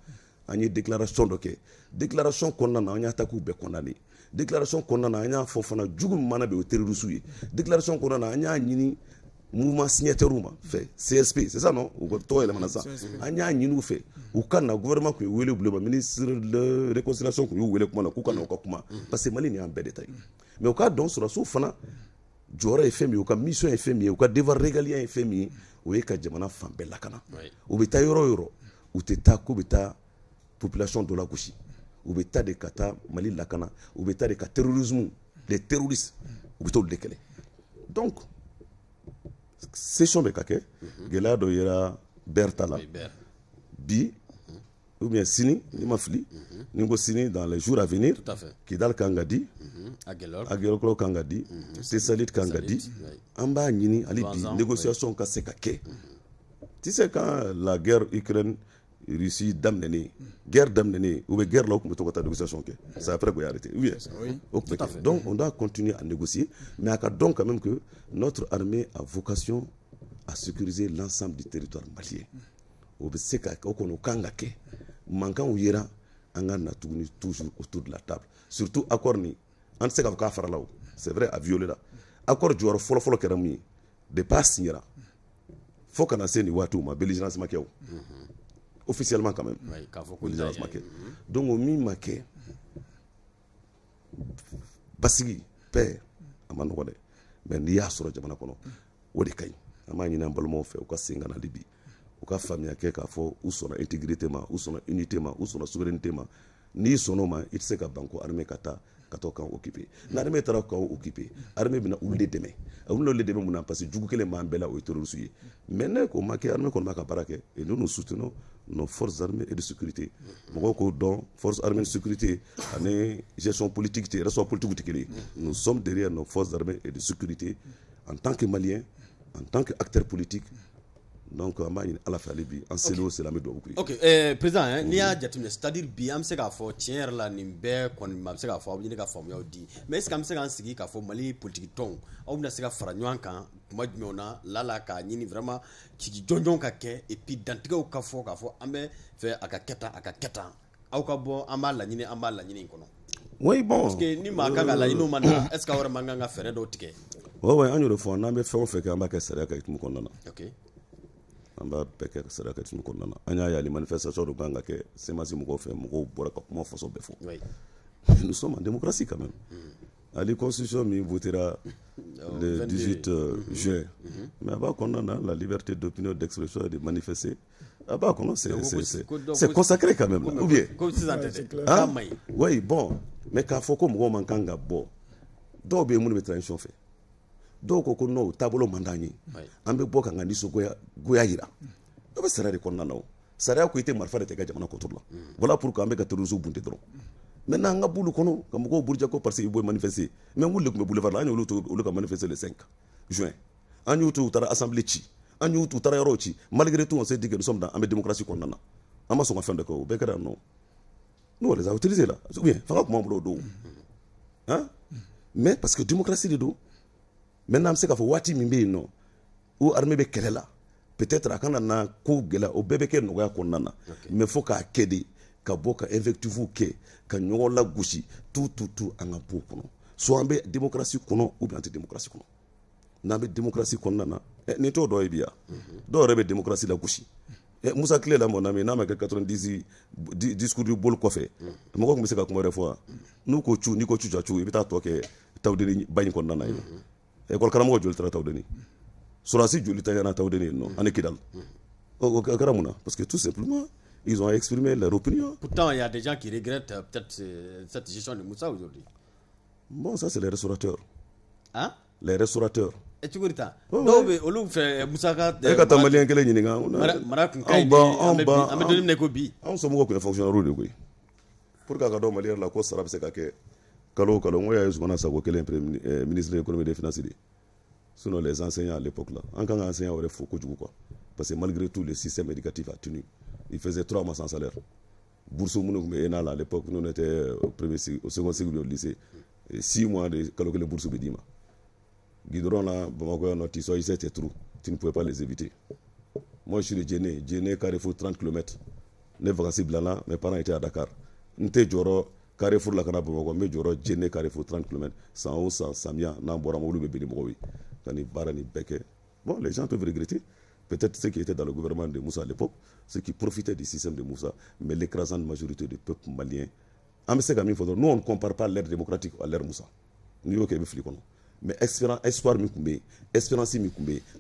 an ye déclaration dɔ kɛ déclaration kɔnɔna na an y'a ta k'u bɛɛ kɔnɔna déclaration kɔnɔna na an y'a fɔ fana jugu min mana bɛn o terroristes ye déclaration kɔnɔna na an y'a ɲini mouvement signataire ma fait CSP c'est ça non ou ka tɔgɔ yɛlɛmana sa an y'a ɲini u fɛ gouvernement qui ye le bulon ministre de réconciliation qui y'u le kuma na k'u ka na kuma parce que Mali nin y'an bɛɛ détail. mais au cas dɔn sɔrɔdasiw fana jɔyɔrɔ ye fɛn ou ye mission ye ou min ka devoir régalien ye fɛn min ye o fan bɛɛ lakana u bɛ taa yɔrɔ o yɔrɔ u population de la gosi ou bɛ de kata Mali lakana u de terrorisme les terroristes ou bɛ t'olu donc session bɛ ka kɛ gɛlɛya Bertala bi mhm. ou bien sini n'i ma mhm. ni sini dans les jours à venir kidal kan mhm. ka di agɛrɛkɔrɔ kan ka di sesalit kan ka di an b'a ɲini hali bi négociation ka tu sais quand la guerre ukraine Russie d'amener guerre d'amener ou bien guerre là où tu bɛ négociation que c'est après qu'on a arrêté oui, hein. donc on doit continuer à négocier mais à donc quand même que notre armée a vocation à sécuriser l'ensemble du territoire malien ou bɛ se ka qu'on a o manquant ou yera an na tuguni toujours autour de la table surtout accord ni an tɛ qu'on k'a c'est vrai a violé là. accord jɔyɔrɔ folo folo mun ye depuis a signera faut kana se nin watu ma belligérance ma officiellement quand même oui, k'a fɔ ko licence ma kɛ donc o min ma kɛ basigi père a ma nɔgɔ dɛ mais n'i y'a sɔrɔ jamana kɔnɔ o de ka ɲi an b'a ɲini an balimaw fɛ u ka sen ka na hali bi u ka faamuya kɛ k'a fɔ u sɔnna intégrité ma u sɔnna unité ma u sɔnna souveraineté ma n'i sɔnn'o ma i tɛ se ka ban ko armée ka taa ka L'armée est occupé. L'armée, armée taara L'armée armée L'armée olu de dɛmɛ a n'olu de dɛmɛ na parce que jugu est b'an l'armée la o ye terroriste ye mais ne k'o ma kɛ armée kɔni est ka et nous nous soutenons nos forces armées et de sécurité mɔgɔw k'o forces armées et de sécurité gestion politique politique nous sommes derrière nos forces armées et de sécurité en tant que malien en tant qu'acteur politique donc an b'a ɲini ala fɛ hali bi an selen o selen an bɛ dugawu k'u ye. ok eh, président mhm. n'i y'a jateminɛ ah, c'est à dire bi an bɛ se k'a fɔ tiɲɛ yɛrɛ la nin bɛɛ kɔni a bɛ se k'a fɔ aw ɲini ka faamuyaw di mais est ce que an bɛ se k'an sigi k'a fɔ mali politiki tɔnw aw bɛna se ka fara ɲɔgɔn kan tuma jumɛn na la k'a ɲini vraiment jigi jɔnjɔn ka kɛ et puis dantigɛw ka fɔ k'a fɔ an bɛ fɛ a ka kɛ a ka kɛ aw ka bɔ an b'a laɲini an b'a laɲini kɔnɔ. oui bon parce que ni maa kan ka laɲiniw ma na est ce que aw yɛrɛ man kan ka fɛɛrɛ dɔw tigɛ. oui an y'o de fɔ n'an bɛ fɛn o fɛn kɛ an b'a kɛ sariya ka hukumu kɔnɔna na. an b'a bɛɛ kɛ sariya kɛcogo kɔnɔna na an y'a y'ale manifestation dɔ kan ka kɛ semasi mɔgɔw fɛ mɔgɔw bɔra ka kuma faso bɛɛ fɔ nous sommes en démocratie quand même mm. ali constitution min votera mm. le 18 euh, mm-hmm. juin mm-hmm. mais a b'a kɔnɔna na la liberté d'opinion d'expression et de manifester a b'a kɔnɔ c'est consacré quand même ou bien hein? ah, oui bon mais k'a fɔ ko mɔgɔw man kan ka bɔ dɔw bɛ yen minnu bɛ transition fɛ dɔw ko ko non o taabolo man d'an ye an bɛ bɔ ka n ka nisɔngoya goya yira mm. dɔw bɛ sariya de kɔnɔna na o sariya ko i tɛ marifa de tɛ ka jamana kɔtɔ la mm. voilà pourquoi an bɛ ka terroristes bunte dɔrɔn maintenant an ka b'olu kɔnɔ ka mɔgɔw buruja ko parce que i bɛ manifester mais olu de tun bɛ boulevard la an y'olu to olu ka manifester le 5 juin an y'u to u taara assemblée ci an y'u to u taara yɔrɔw ci malgré tout on s'est dit que nous sommes dans an bɛ démocratie kɔnɔna na an ma sɔn ka fɛn dɔ kɛ o bɛɛ kɛra yan nɔ nous on les a utilisés là ou bien fanga tun b'an bolo o don mm-hmm. hein mm-hmm. mais parce que démocratie de don maintenant an bɛ se k'a fɔ waati min bɛ yen nɔ u armée bɛ kɛlɛ la peut-être a kana na ko gɛlɛya o bɛɛ bɛ kɛ nɔgɔya kɔnɔna na mais fo k'a kɛ de ka bɔ ka invectives kɛ ka ɲɔgɔn lagosi tu tu tu an ka bɔ o kɔnɔ soit an bɛ démocratie kɔnɔ ou bien an tɛ démocratie kɔnɔ n'an bɛ démocratie kɔnɔna na ɛ nin t'o dɔ ye bi wa dɔw yɛrɛ bɛ démocratie lagosi ɛ musa kile la eh, mɔna min n'a ma kɛ 90 discours du bol kɔfɛ mɔgɔ tun bɛ se ka kuma wɛrɛ fɔ wa n'u ko cu n'i ko cu ja cu i bɛ taa tɔ kɛ tawudeli ba in kɔnɔna na yen et karamɔgɔ joli taara tawudeni surasi joli taara tawudeni yen nɔ kidal o parce que tout simplement ils ont exprimé leur opinion. Pourtant, il y a des gens qui regrettent euh, peut-être euh, cette gestion de Moussa aujourd'hui. Bon, ça, c'est les restaurateurs. Hein Les restaurateurs. Et tu vois ça mais on fait Moussa Musaka. Et quand Malien, quel est le Marak, on va, on va. On va donner une copie. On se moque de fonctionnaire. Pourquoi quand on Malien, la cause sera c'est que kalo kalo n ko y'a ye sumana sago kelen euh, ministre des finances de sinon les enseignants à l'époque là an kan ka enseignants wɛrɛ fo kojugu quoi parce que malgré tout le système éducatif a tenu il faisait trois mois sans salaire bourse minnu tun bɛ ENA la à l'époque nous on était euh, au premier cycle au second cycle du lycée six mois de kalo kelen bourse bɛ d'i ma goudron là Bamako yan nɔ tu choisissais tes trous tu ne pouvais pas les éviter moi je suis de car il Carrefour 30 kilomètres ne vacances là. mes parents étaient à Dakar n tɛ jɔrɔ Carrefour la ka na Bamakɔ n Carrefour 30 km san Samia, san samiya n'an bɔra mobili bɛ bin ni mɔgɔw bara, ka beke bon les gens peuvent regretter peut-être ceux qui étaient dans le gouvernement de Moussa à l'époque ceux qui profitaient du système de Moussa mais l'écrasante majorité du peuple malien an bɛ se nous on ne compare pas l'ère démocratique à l'ère Moussa n'i on kɛ i mais espérance espoir mi tun espérance mi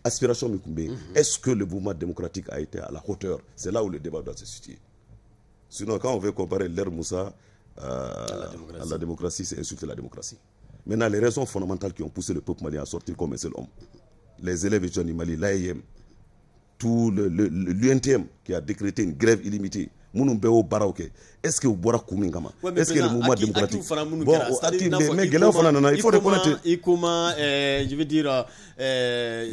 aspiration mhm. est-ce que le mouvement démocratique a été à la hauteur c'est là où le débat doit se situer sinon quand on veut comparer l'ère Moussa euh, à la démocratie, c'est insulter la démocratie. Maintenant, les raisons fondamentales qui ont poussé le peuple malien à sortir comme un seul homme, les élèves et du Mali, l'AIM, tout l'UNTM qui a décrété une grève illimitée, est-ce que vous Est-ce que le mouvement démocratique Bon, il faut reconnaître. Euh, je veux dire, euh,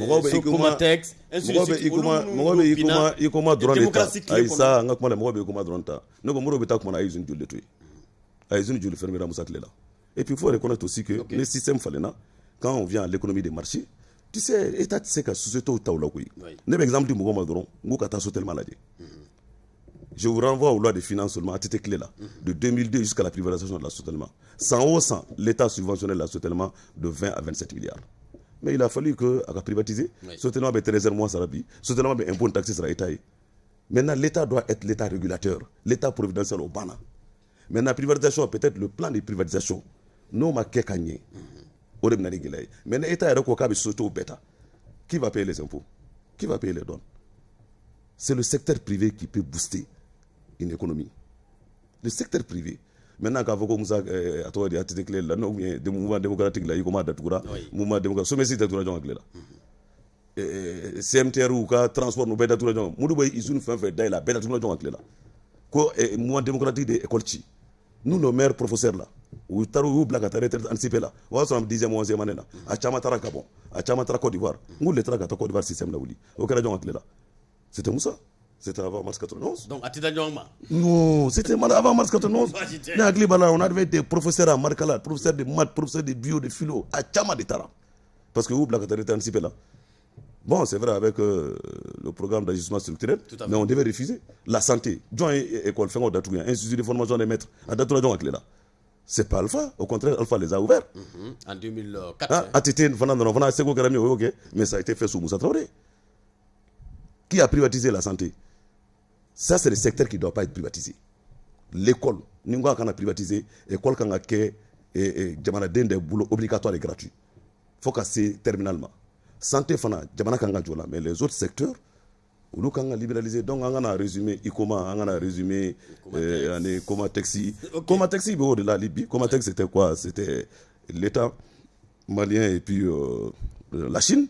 ah, Et puis il faut reconnaître aussi que le système quand on vient à l'économie des marchés, tu sais, l'État tu sais que sous ce taux là exemple du mouvement un Moukata maladie. Mhm. Je vous renvoie aux lois de financement à titre clé là, mhm. de 2002 jusqu'à la privatisation de la Sans haut, l'État subventionnait la de 20 à 27 milliards. Mais il a fallu que, à privatiser, oui. avait avec 13 mois Sarabi, soutellement avec impôt de taxes sera été. Maintenant, l'État doit être l'État régulateur, l'État providentiel au Bana la privatisation, peut-être le plan de privatisation, non, ma kekanye. Mhm. Mais l'État est recoquable surtout bêta. Qui va payer les impôts Qui va payer les dons C'est le secteur privé qui peut booster une économie. Le secteur privé. Maintenant, quand vous eh, avez là, des mouvements démocratiques avez dit que mouvement démocratique, sommet mhm. eh, eh, CMTR ou transport que vous avez dit que vous ils dit fait vous avez dit ko eh, mouvement démocratique de école nous nos mères professeurs là où tarou ou y'u bila ka taa là anticipée la o y'a ou an bɛ e année là a caman taara Gabon a à Côte d'Ivoire n les de à Côte d'Ivoire système là où il kɛra jɔn ka tile la c'était Moussa c'était avant mars 91 donc a non c'était avant mars 91 *laughs* on avait des professeurs à Marikala professeurs de maths professeurs de bio de philo à caman de parce que où y'u bila ka là Bon, c'est vrai avec euh, le programme d'ajustement structurel, mais on devait refuser. La santé, Institut de formation des maîtres, à là. C'est pas Alpha, au contraire, Alpha les a ouverts. -hmm. En 2004. Ah, hein. Ah, ok, mais ça a été fait sous Moussa Traoré. Qui a privatisé la santé Ça, c'est le secteur qui ne doit pas être privatisé. L'école, nous avons privatisé, l'école, qui a fait, et, boulots obligatoires et gratuits Il faut casser terminalement santé fana jamana kan mais les autres secteurs olu kan ka donc on a résumé, Ikoma, an kana résumer euh, comatexi taxi. taxi bɛ o de la Libye. Comment taxi, c'était quoi c'était l'état malien et puis euh, la Chine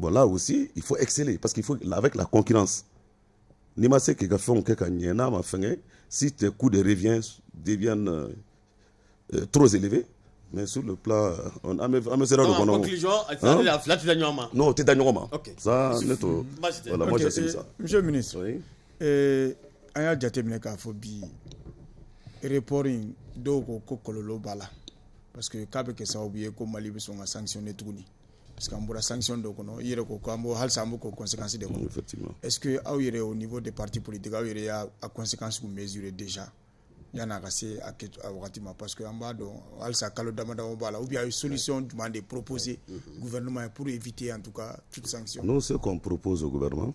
mhm. là aussi il faut exceller parce qu'il faut avec la concurrence n'i ma se ka fɛnw ka si tes coûts de revient deviennent euh, euh, trop élevés mais sur le plat euh, on amènera ah, ah, le bon conclusion hein là tu non tu es d'ailleurs ok ça c'est euh, tout voilà moi c'est euh, ça monsieur le ministre oui et a déjà terminé qu'il reporting d'où qu'on le bala parce que quand que ça oublie qu'on les libéré sont sanctionnés tout ni parce qu'on pourra la sanction donc non il y a quoi moi hal ça beaucoup conséquences de quoi effectivement est-ce que au ah, niveau des partis politiques il y a à conséquences vous mesurez déjà yan'a ka se a kɛ a wagati ma parce que an b'a dɔn halisa kalo dama dama b'a la ou bien a ye solution jumɛn de proposer gouvernement ye pour éviter en tout cas toute sanction nous ce qu'on propose au gouvernement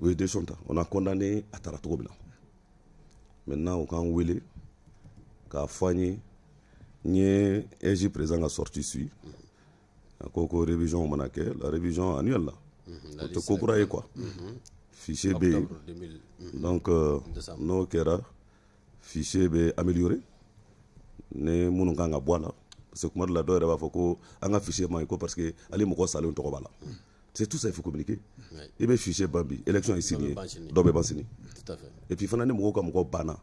oui ye décision on a condamné à taara cogo min na maintenant quand k'an wele k'a fɔ an ye n ye eg président ka sorti sui a ko ko révision mana kɛ la révision annuelle mm-hmm. la o tɛ kokura ye quoi mm-hmm. fichier bɛ yen mm-hmm. donc euh, n'o kɛra fichier bɛ améliorer ni minnu kan ka bɔ parce que kuma dɔ la dɔw yɛrɛ b'a ko fichier man parce que hali mɔgɔ salen tɔgɔ b'a la c'est tout ça il faut communiquer et bɛ fichier ban élection ye sini ye dɔw bɛ ban sini et puis fana ni mɔgɔw ka mɔgɔ banna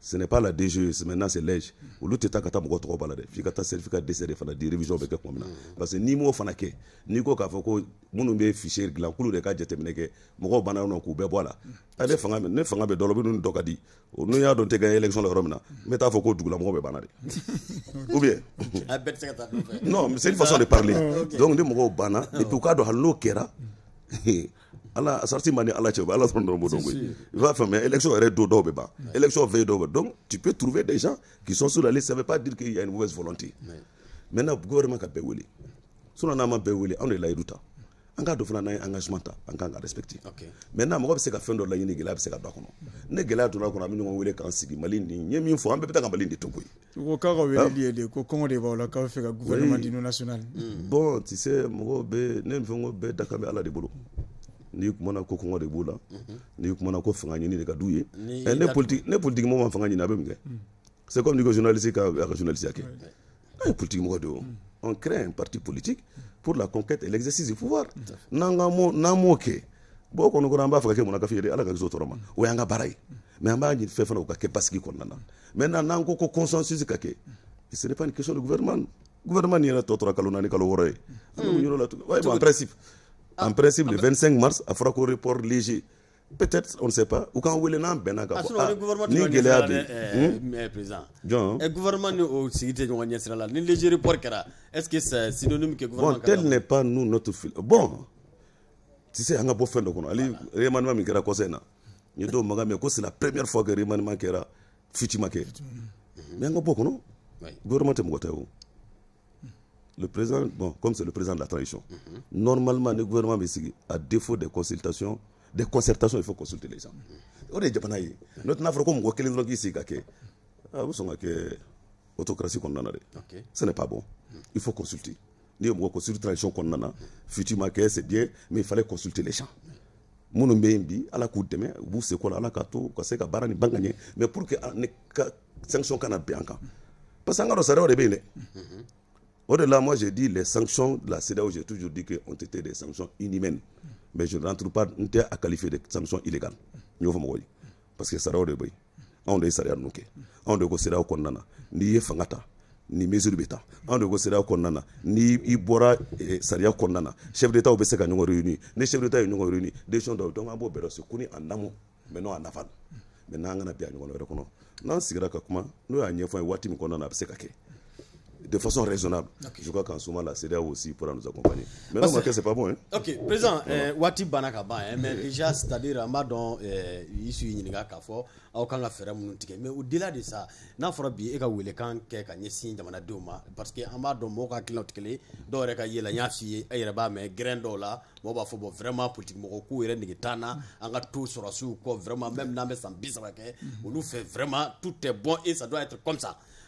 ce n'est pas la DGE maintenant c'est lège olu tɛ taa ka taa mɔgɔ tɔgɔ bala dɛ f'i ka taa certificat d'essai de fana di révision bɛ kɛ tuma min na parce que n'i m'o fana kɛ n'i ko k'a fɔ ko minnu bɛ fichier dilan k'olu de ka jateminɛ kɛ mɔgɔw banna yɔrɔ min na k'u bɛɛ bɔ a la a ne fanga ne fanga bɛ dɔ la u bɛ ninnu dɔ ka di n'u y'a dɔn tɛ kɛ élection la yɔrɔ min na n bɛ taa fɔ ko dugulamɔgɔw bɛɛ banna de ou bien a bɛɛ tɛ se ka taa non c'est une façon de parler ah, donc ni mɔgɔw banna et puis u k'a dɔn hali n'o kɛra ala sarati ma ni ala cɛ u bɛ ala sɔrɔ dɔrɔn dɔn koyi i élection yɛrɛ don dɔw bɛ élection ve dɔw donc tu peux trouver des gens qui sont sur la liste ça veut pas dire qu'il y a une mauvaise volonté maintenant gouvernement ka bɛɛ wele sinon n'a ma bɛɛ on est là layidu ta an k'a dɔ fana n'an ye engagement ta anga kan ka respecter maintenant mɔgɔ bɛ se ka fɛn la laɲini gɛlɛya bɛ se ka don a ne gɛlɛya donna na kɔnɔ an bɛ ɲɔgɔn wele k'an sigi mali ni ye min fɔ an bɛɛ bɛ ka mali de to koyi. ko k'a ka weleli ye de ko kɔngɔ de b'aw la k'aw bɛ ka gouvernement d'union nationale. Mm. bon tu sais mɔgɔw bɛ ne fɛ n ko bɛɛ ala de bolo n'i kumana ko kɔngɔ de b'u la mhm. n'i kumana ko fanga ɲini de ka d'u ye eh, ne politique ne politique mɔgɔ ma fanga ɲini a bɛ mun mm. kɛ c'est comme n'i ko journaliste ka a ka journaliste ya kɛ an ye eh, politique mɔgɔ de ye o mm. on crée un parti politique mm. pour la conquête et l'exercice du pouvoir n'an ka m'o n'an m'o kɛ bon o kɔni kɔrɔ an b'a fɛ ka kɛ munna kafiri ye dɛ ala ka kisi o tɔɔrɔ ma o y'an ka baara ye mais an b'a ɲini fɛn fana o ka kɛ basigi kɔnɔna na maintenant n'an ko ko consensus ka kɛ ce n'est pas une question de gouvernement gouvernement ni yɛrɛ tɔ tora kalo naani kalo wɔɔrɔ ye an bɛ mun ɲini o la tugun ouais bon en principe ah. en principe le 25 ah, ben- mars à franco report léger peut-être on ne sait pas Ou quand welela Benaga ah, bɛnna ah le gouvernement, le hmm? eh, président le gouvernement ni o léger report est-ce que c'est synonyme que gouvernement bon tel n'est pas nous notre fil bon si c'est, un ka bɔ fɛn dɔ kɔnɔ hali remaniement min kɛra conseil c'est la première fois que remaniement kɛra fiti ma kɛ mais an ka gouvernement tɛ mɔgɔ ta faire le président, bon, comme c'est le président de la transition, mm -hmm. normalement, le gouvernement, à défaut des consultations, des concertations, il faut consulter les gens. On est japonais. Notre nafroko mwa kele ndoki qui kake. Ah, vous savez que autocratie qu'on en a. ok Ce n'est pas bon. Il faut consulter. Ni mwa consulter transition qu'on en a. Futur maquet, c'est bien, mais il fallait consulter les gens. Mon mbembi à la cour demain, vous c'est quoi la kato, quoi c'est qu'à barani, banganye, mais pour que ah, ne sanction bien bianka. Parce que ngaro sare de bien. Au-delà, moi, j'ai dit les sanctions de la CEDAO, j'ai toujours dit qu'elles ont été des sanctions inhumaines. Mais je ne rentre pas à qualifier des sanctions illégales. Parce que CEDAO de on de sariya On On de n'i ye ni On ni On anw de ko ni Ibora bɔra chef d'état bɛ nous réuni ni chef d'état nous réuni décision donc on en mais en maintenant on a bien n'o y'a de façon raisonnable. Okay. Je crois qu'en ce moment, la CDA aussi pourra nous accompagner. Mais non, c'est pas bon. Hein? Ok, présent euh, Wati Banakaba, hein, mais déjà, c'est-à-dire, Amadon, euh, il suit Yiniga Kafo, Aokan la Ferre Mais au-delà de ça, n'a fera bien, et qu'à ouille, quand quelqu'un y signe dans la Douma, parce que Amadon, Moka Kilotke, Doreka Yela Yafi, Ayraba, mais Grendola, Boba Fobo, vraiment politique, Moroku, Irendikitana, Anga tout sur la vraiment, même Namé Sambisabake, mm-hmm. on nous fait vraiment, tout est bon et ça doit être comme ça.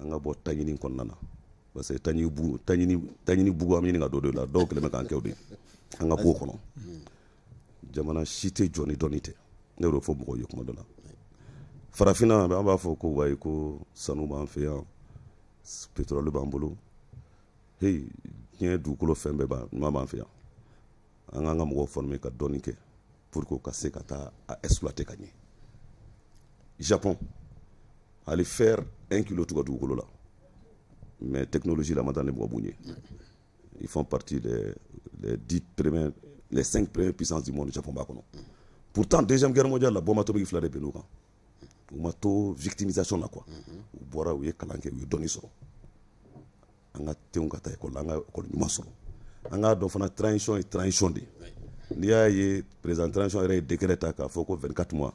an ka bɔ taɲini kɔnɔna parce que taɲini bugu taɲini taɲini bugu an bɛ ɲini ka dɔ de la dɔw kɛlen bɛ k'an kɛ o de ye an ka b'o kɔnɔ jamana si tɛ jɔ ni dɔnni tɛ ne y'o fɔ mɔgɔw ye kuma dɔ la farafinna an b'a fɔ ko wayi ko sanu b'an fɛ yan pétrole b'an bolo heyi diɲɛ dugukolo fɛn bɛɛ b'a ɲuman b'an fɛ yan an k'an ka mɔgɔw former ka dɔɔni kɛ pour que ka se ka taa a exploiter ka ɲɛ japon Aller faire un kilo tuga dugukolo la mais technologie la ma les ne mɔgɔ ils font partie des des dix premières les cinq premières puissances du monde japon b'a kɔnɔ pourtant deuxième guerre mondiale la bombe atomique fila de bɛnn'u ma victimisation na quoi u bɔra u ye kalan kɛ u ye dɔɔni sɔrɔ an ka tenw ka fana transition et transition de L'ia est ye et transition décret ta ko 24 mois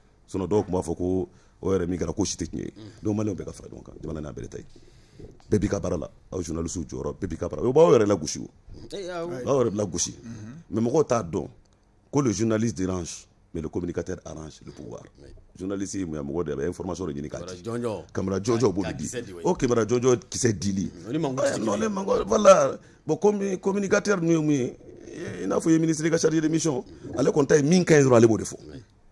dɔw tun b'a fɔ ko o yɛrɛ min kɛra ko si tɛ tiɲɛ ye donc maliyɛnw bɛɛ ka fara ɲɔgɔn kan jamana n'a bɛɛ de ta ye bɛɛ b'i ka baara la aw journalistes jɔyɔrɔ bɛɛ b'i ka baara la o b'aw yɛrɛ lagosi o b'aw yɛrɛ lagosi mais mɔgɔw t'a dɔn ko le journaliste dérange mais le communicateur arrange le pouvoir journaliste ye mun ye mɔgɔ de bɛ information de ɲini k'a di kamera jɔnjɔn b'olu di o kamera jɔnjɔn kisɛ dili mm. non ne manko voilà bon comme communicateur ninnu ye mun ye i n'a fɔ i ye ministre ka chargé de mission ale kɔni ta ye min ka ɲi dɔrɔn ale b'o de fɔ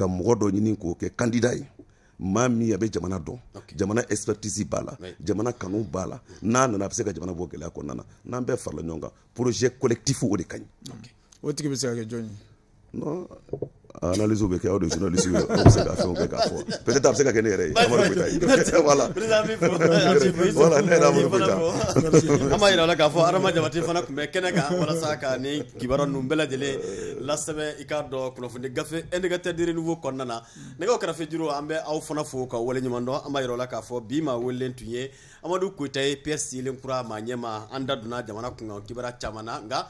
ka mɔgɔ dɔ ɲini k'o kɛ kandida ye maa min a bɛ jamana dɔn okay. jamana expertise b'a la right. jamana kanu b'a la n'a nana a bɛ se ka jamana bɔ gɛlɛya kɔnɔna na n'an bɛɛ farala ɲɔgɔn kan projet collectif o de ka ɲi. o tigi bɛ se ka kɛ jɔn ye. non analyse bɛ kɛ aw de journaliste ye aw bɛ se k'a fɛnw bɛɛ k'a fɔ peut-être a bɛ se ka kɛ ne yɛrɛ ye Amadu Goyita voilà voilà ne yɛrɛ Amadu Goyita an b'a yira la k'a fɔ Adama Jabate fana tun bɛ kɛnɛ kan walasa ka nin kibaruya ninnu bɛɛ lajɛlen lasɛbɛn i k'a dɔn kunnafoni gafe indicateur de renouveau kɔnɔna na nɛgɛw kɛrɛfɛ juru an bɛ aw fana fo ka waleɲuman dɔn an b'a yira la k'a fɔ bi maa welelen tun ye Amadu Goyita ye Pierre Silenkura maa ɲɛma an da donna jamana kunkan kibaruya caman na nka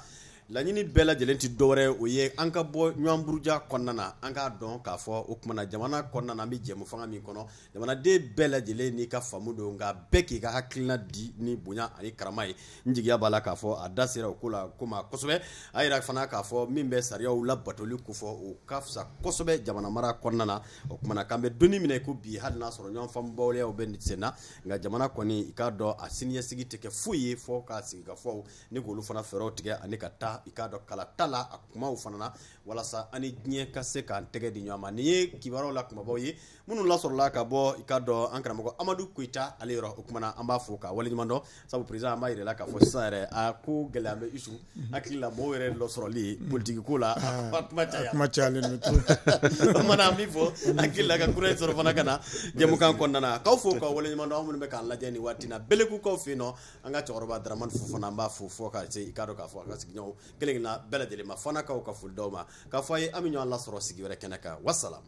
laɲini bɛɛ lajɛlen tɛ dɔwɛrɛ o ye an ka bɔ ɲɔanburuja kɔnɔna na an k'a dɔn k'a fɔ o kumana jamana kɔnɔna na an be jɛmu fanga min kɔnɔ jamanaden bɛɛ lajɛlen n'i ka faamu don nka bɛɛ k'i ka hakilina di ni bonya ani karama ye n jigiya b'a la k'a fɔ a da sera o ko la ko kosɛbɛ a yira fana k'a fɔ min bɛ sariyaw labatoli kofɔ o ka fisa kosɛbɛ jamana mara kɔnɔna na o kumana k'an bɛ donni minɛ ko bi hali n'a sɔrɔ ɲɔgɔn faamubawaleyaw bɛ sen na nka jamana kɔni i k'a dɔn a siniyasigi tɛ kɛ foyi ye fɔ ka sigikafɔw ni k'olu fana fɛɛrɛw tigɛ ani ka taa la i k'a dɔn kala ta la a kumaw fana na walasa ani diɲɛ ka se k'an tɛgɛ di ɲɔgɔn ma nin ye kibaruyaw la kumabaw ye minnu lasɔrɔla ka bɔ i k'a dɔn an karamɔgɔ amadu koyita ale yɔrɔ o kumana an b'a fo k'a waleɲuman dɔn sabu président an b'a yirɛ la k'a fɔ sisan yɛrɛ a ko gɛlɛya bɛ isu hakili mhm. la mɔgɔw yɛrɛ lɔsɔrɔli mhm. politiki ko la kuma caya kuma cayalen don o mana an b'i fɔ hakili la ka kura sɔrɔ fana ka na jɛmukan kɔnɔna na k'aw fo ka waleɲuman dɔn an minnu bɛ k'an lajɛ nin waati in na belekukaw fɛ yen nɔ an ka cɛkɔrɔba daramani fo fana an b'a fo fo ka se i k'a dɔn k'a fɔ an ka sigiɲɔgɔnw kelen na bɛɛ lajɛlen ma fana kaw ka foli daw ma k'a fɔ a ye an bɛ ɲɔgɔn lasɔrɔ sigi wɛrɛ kɛnɛ kan wasalam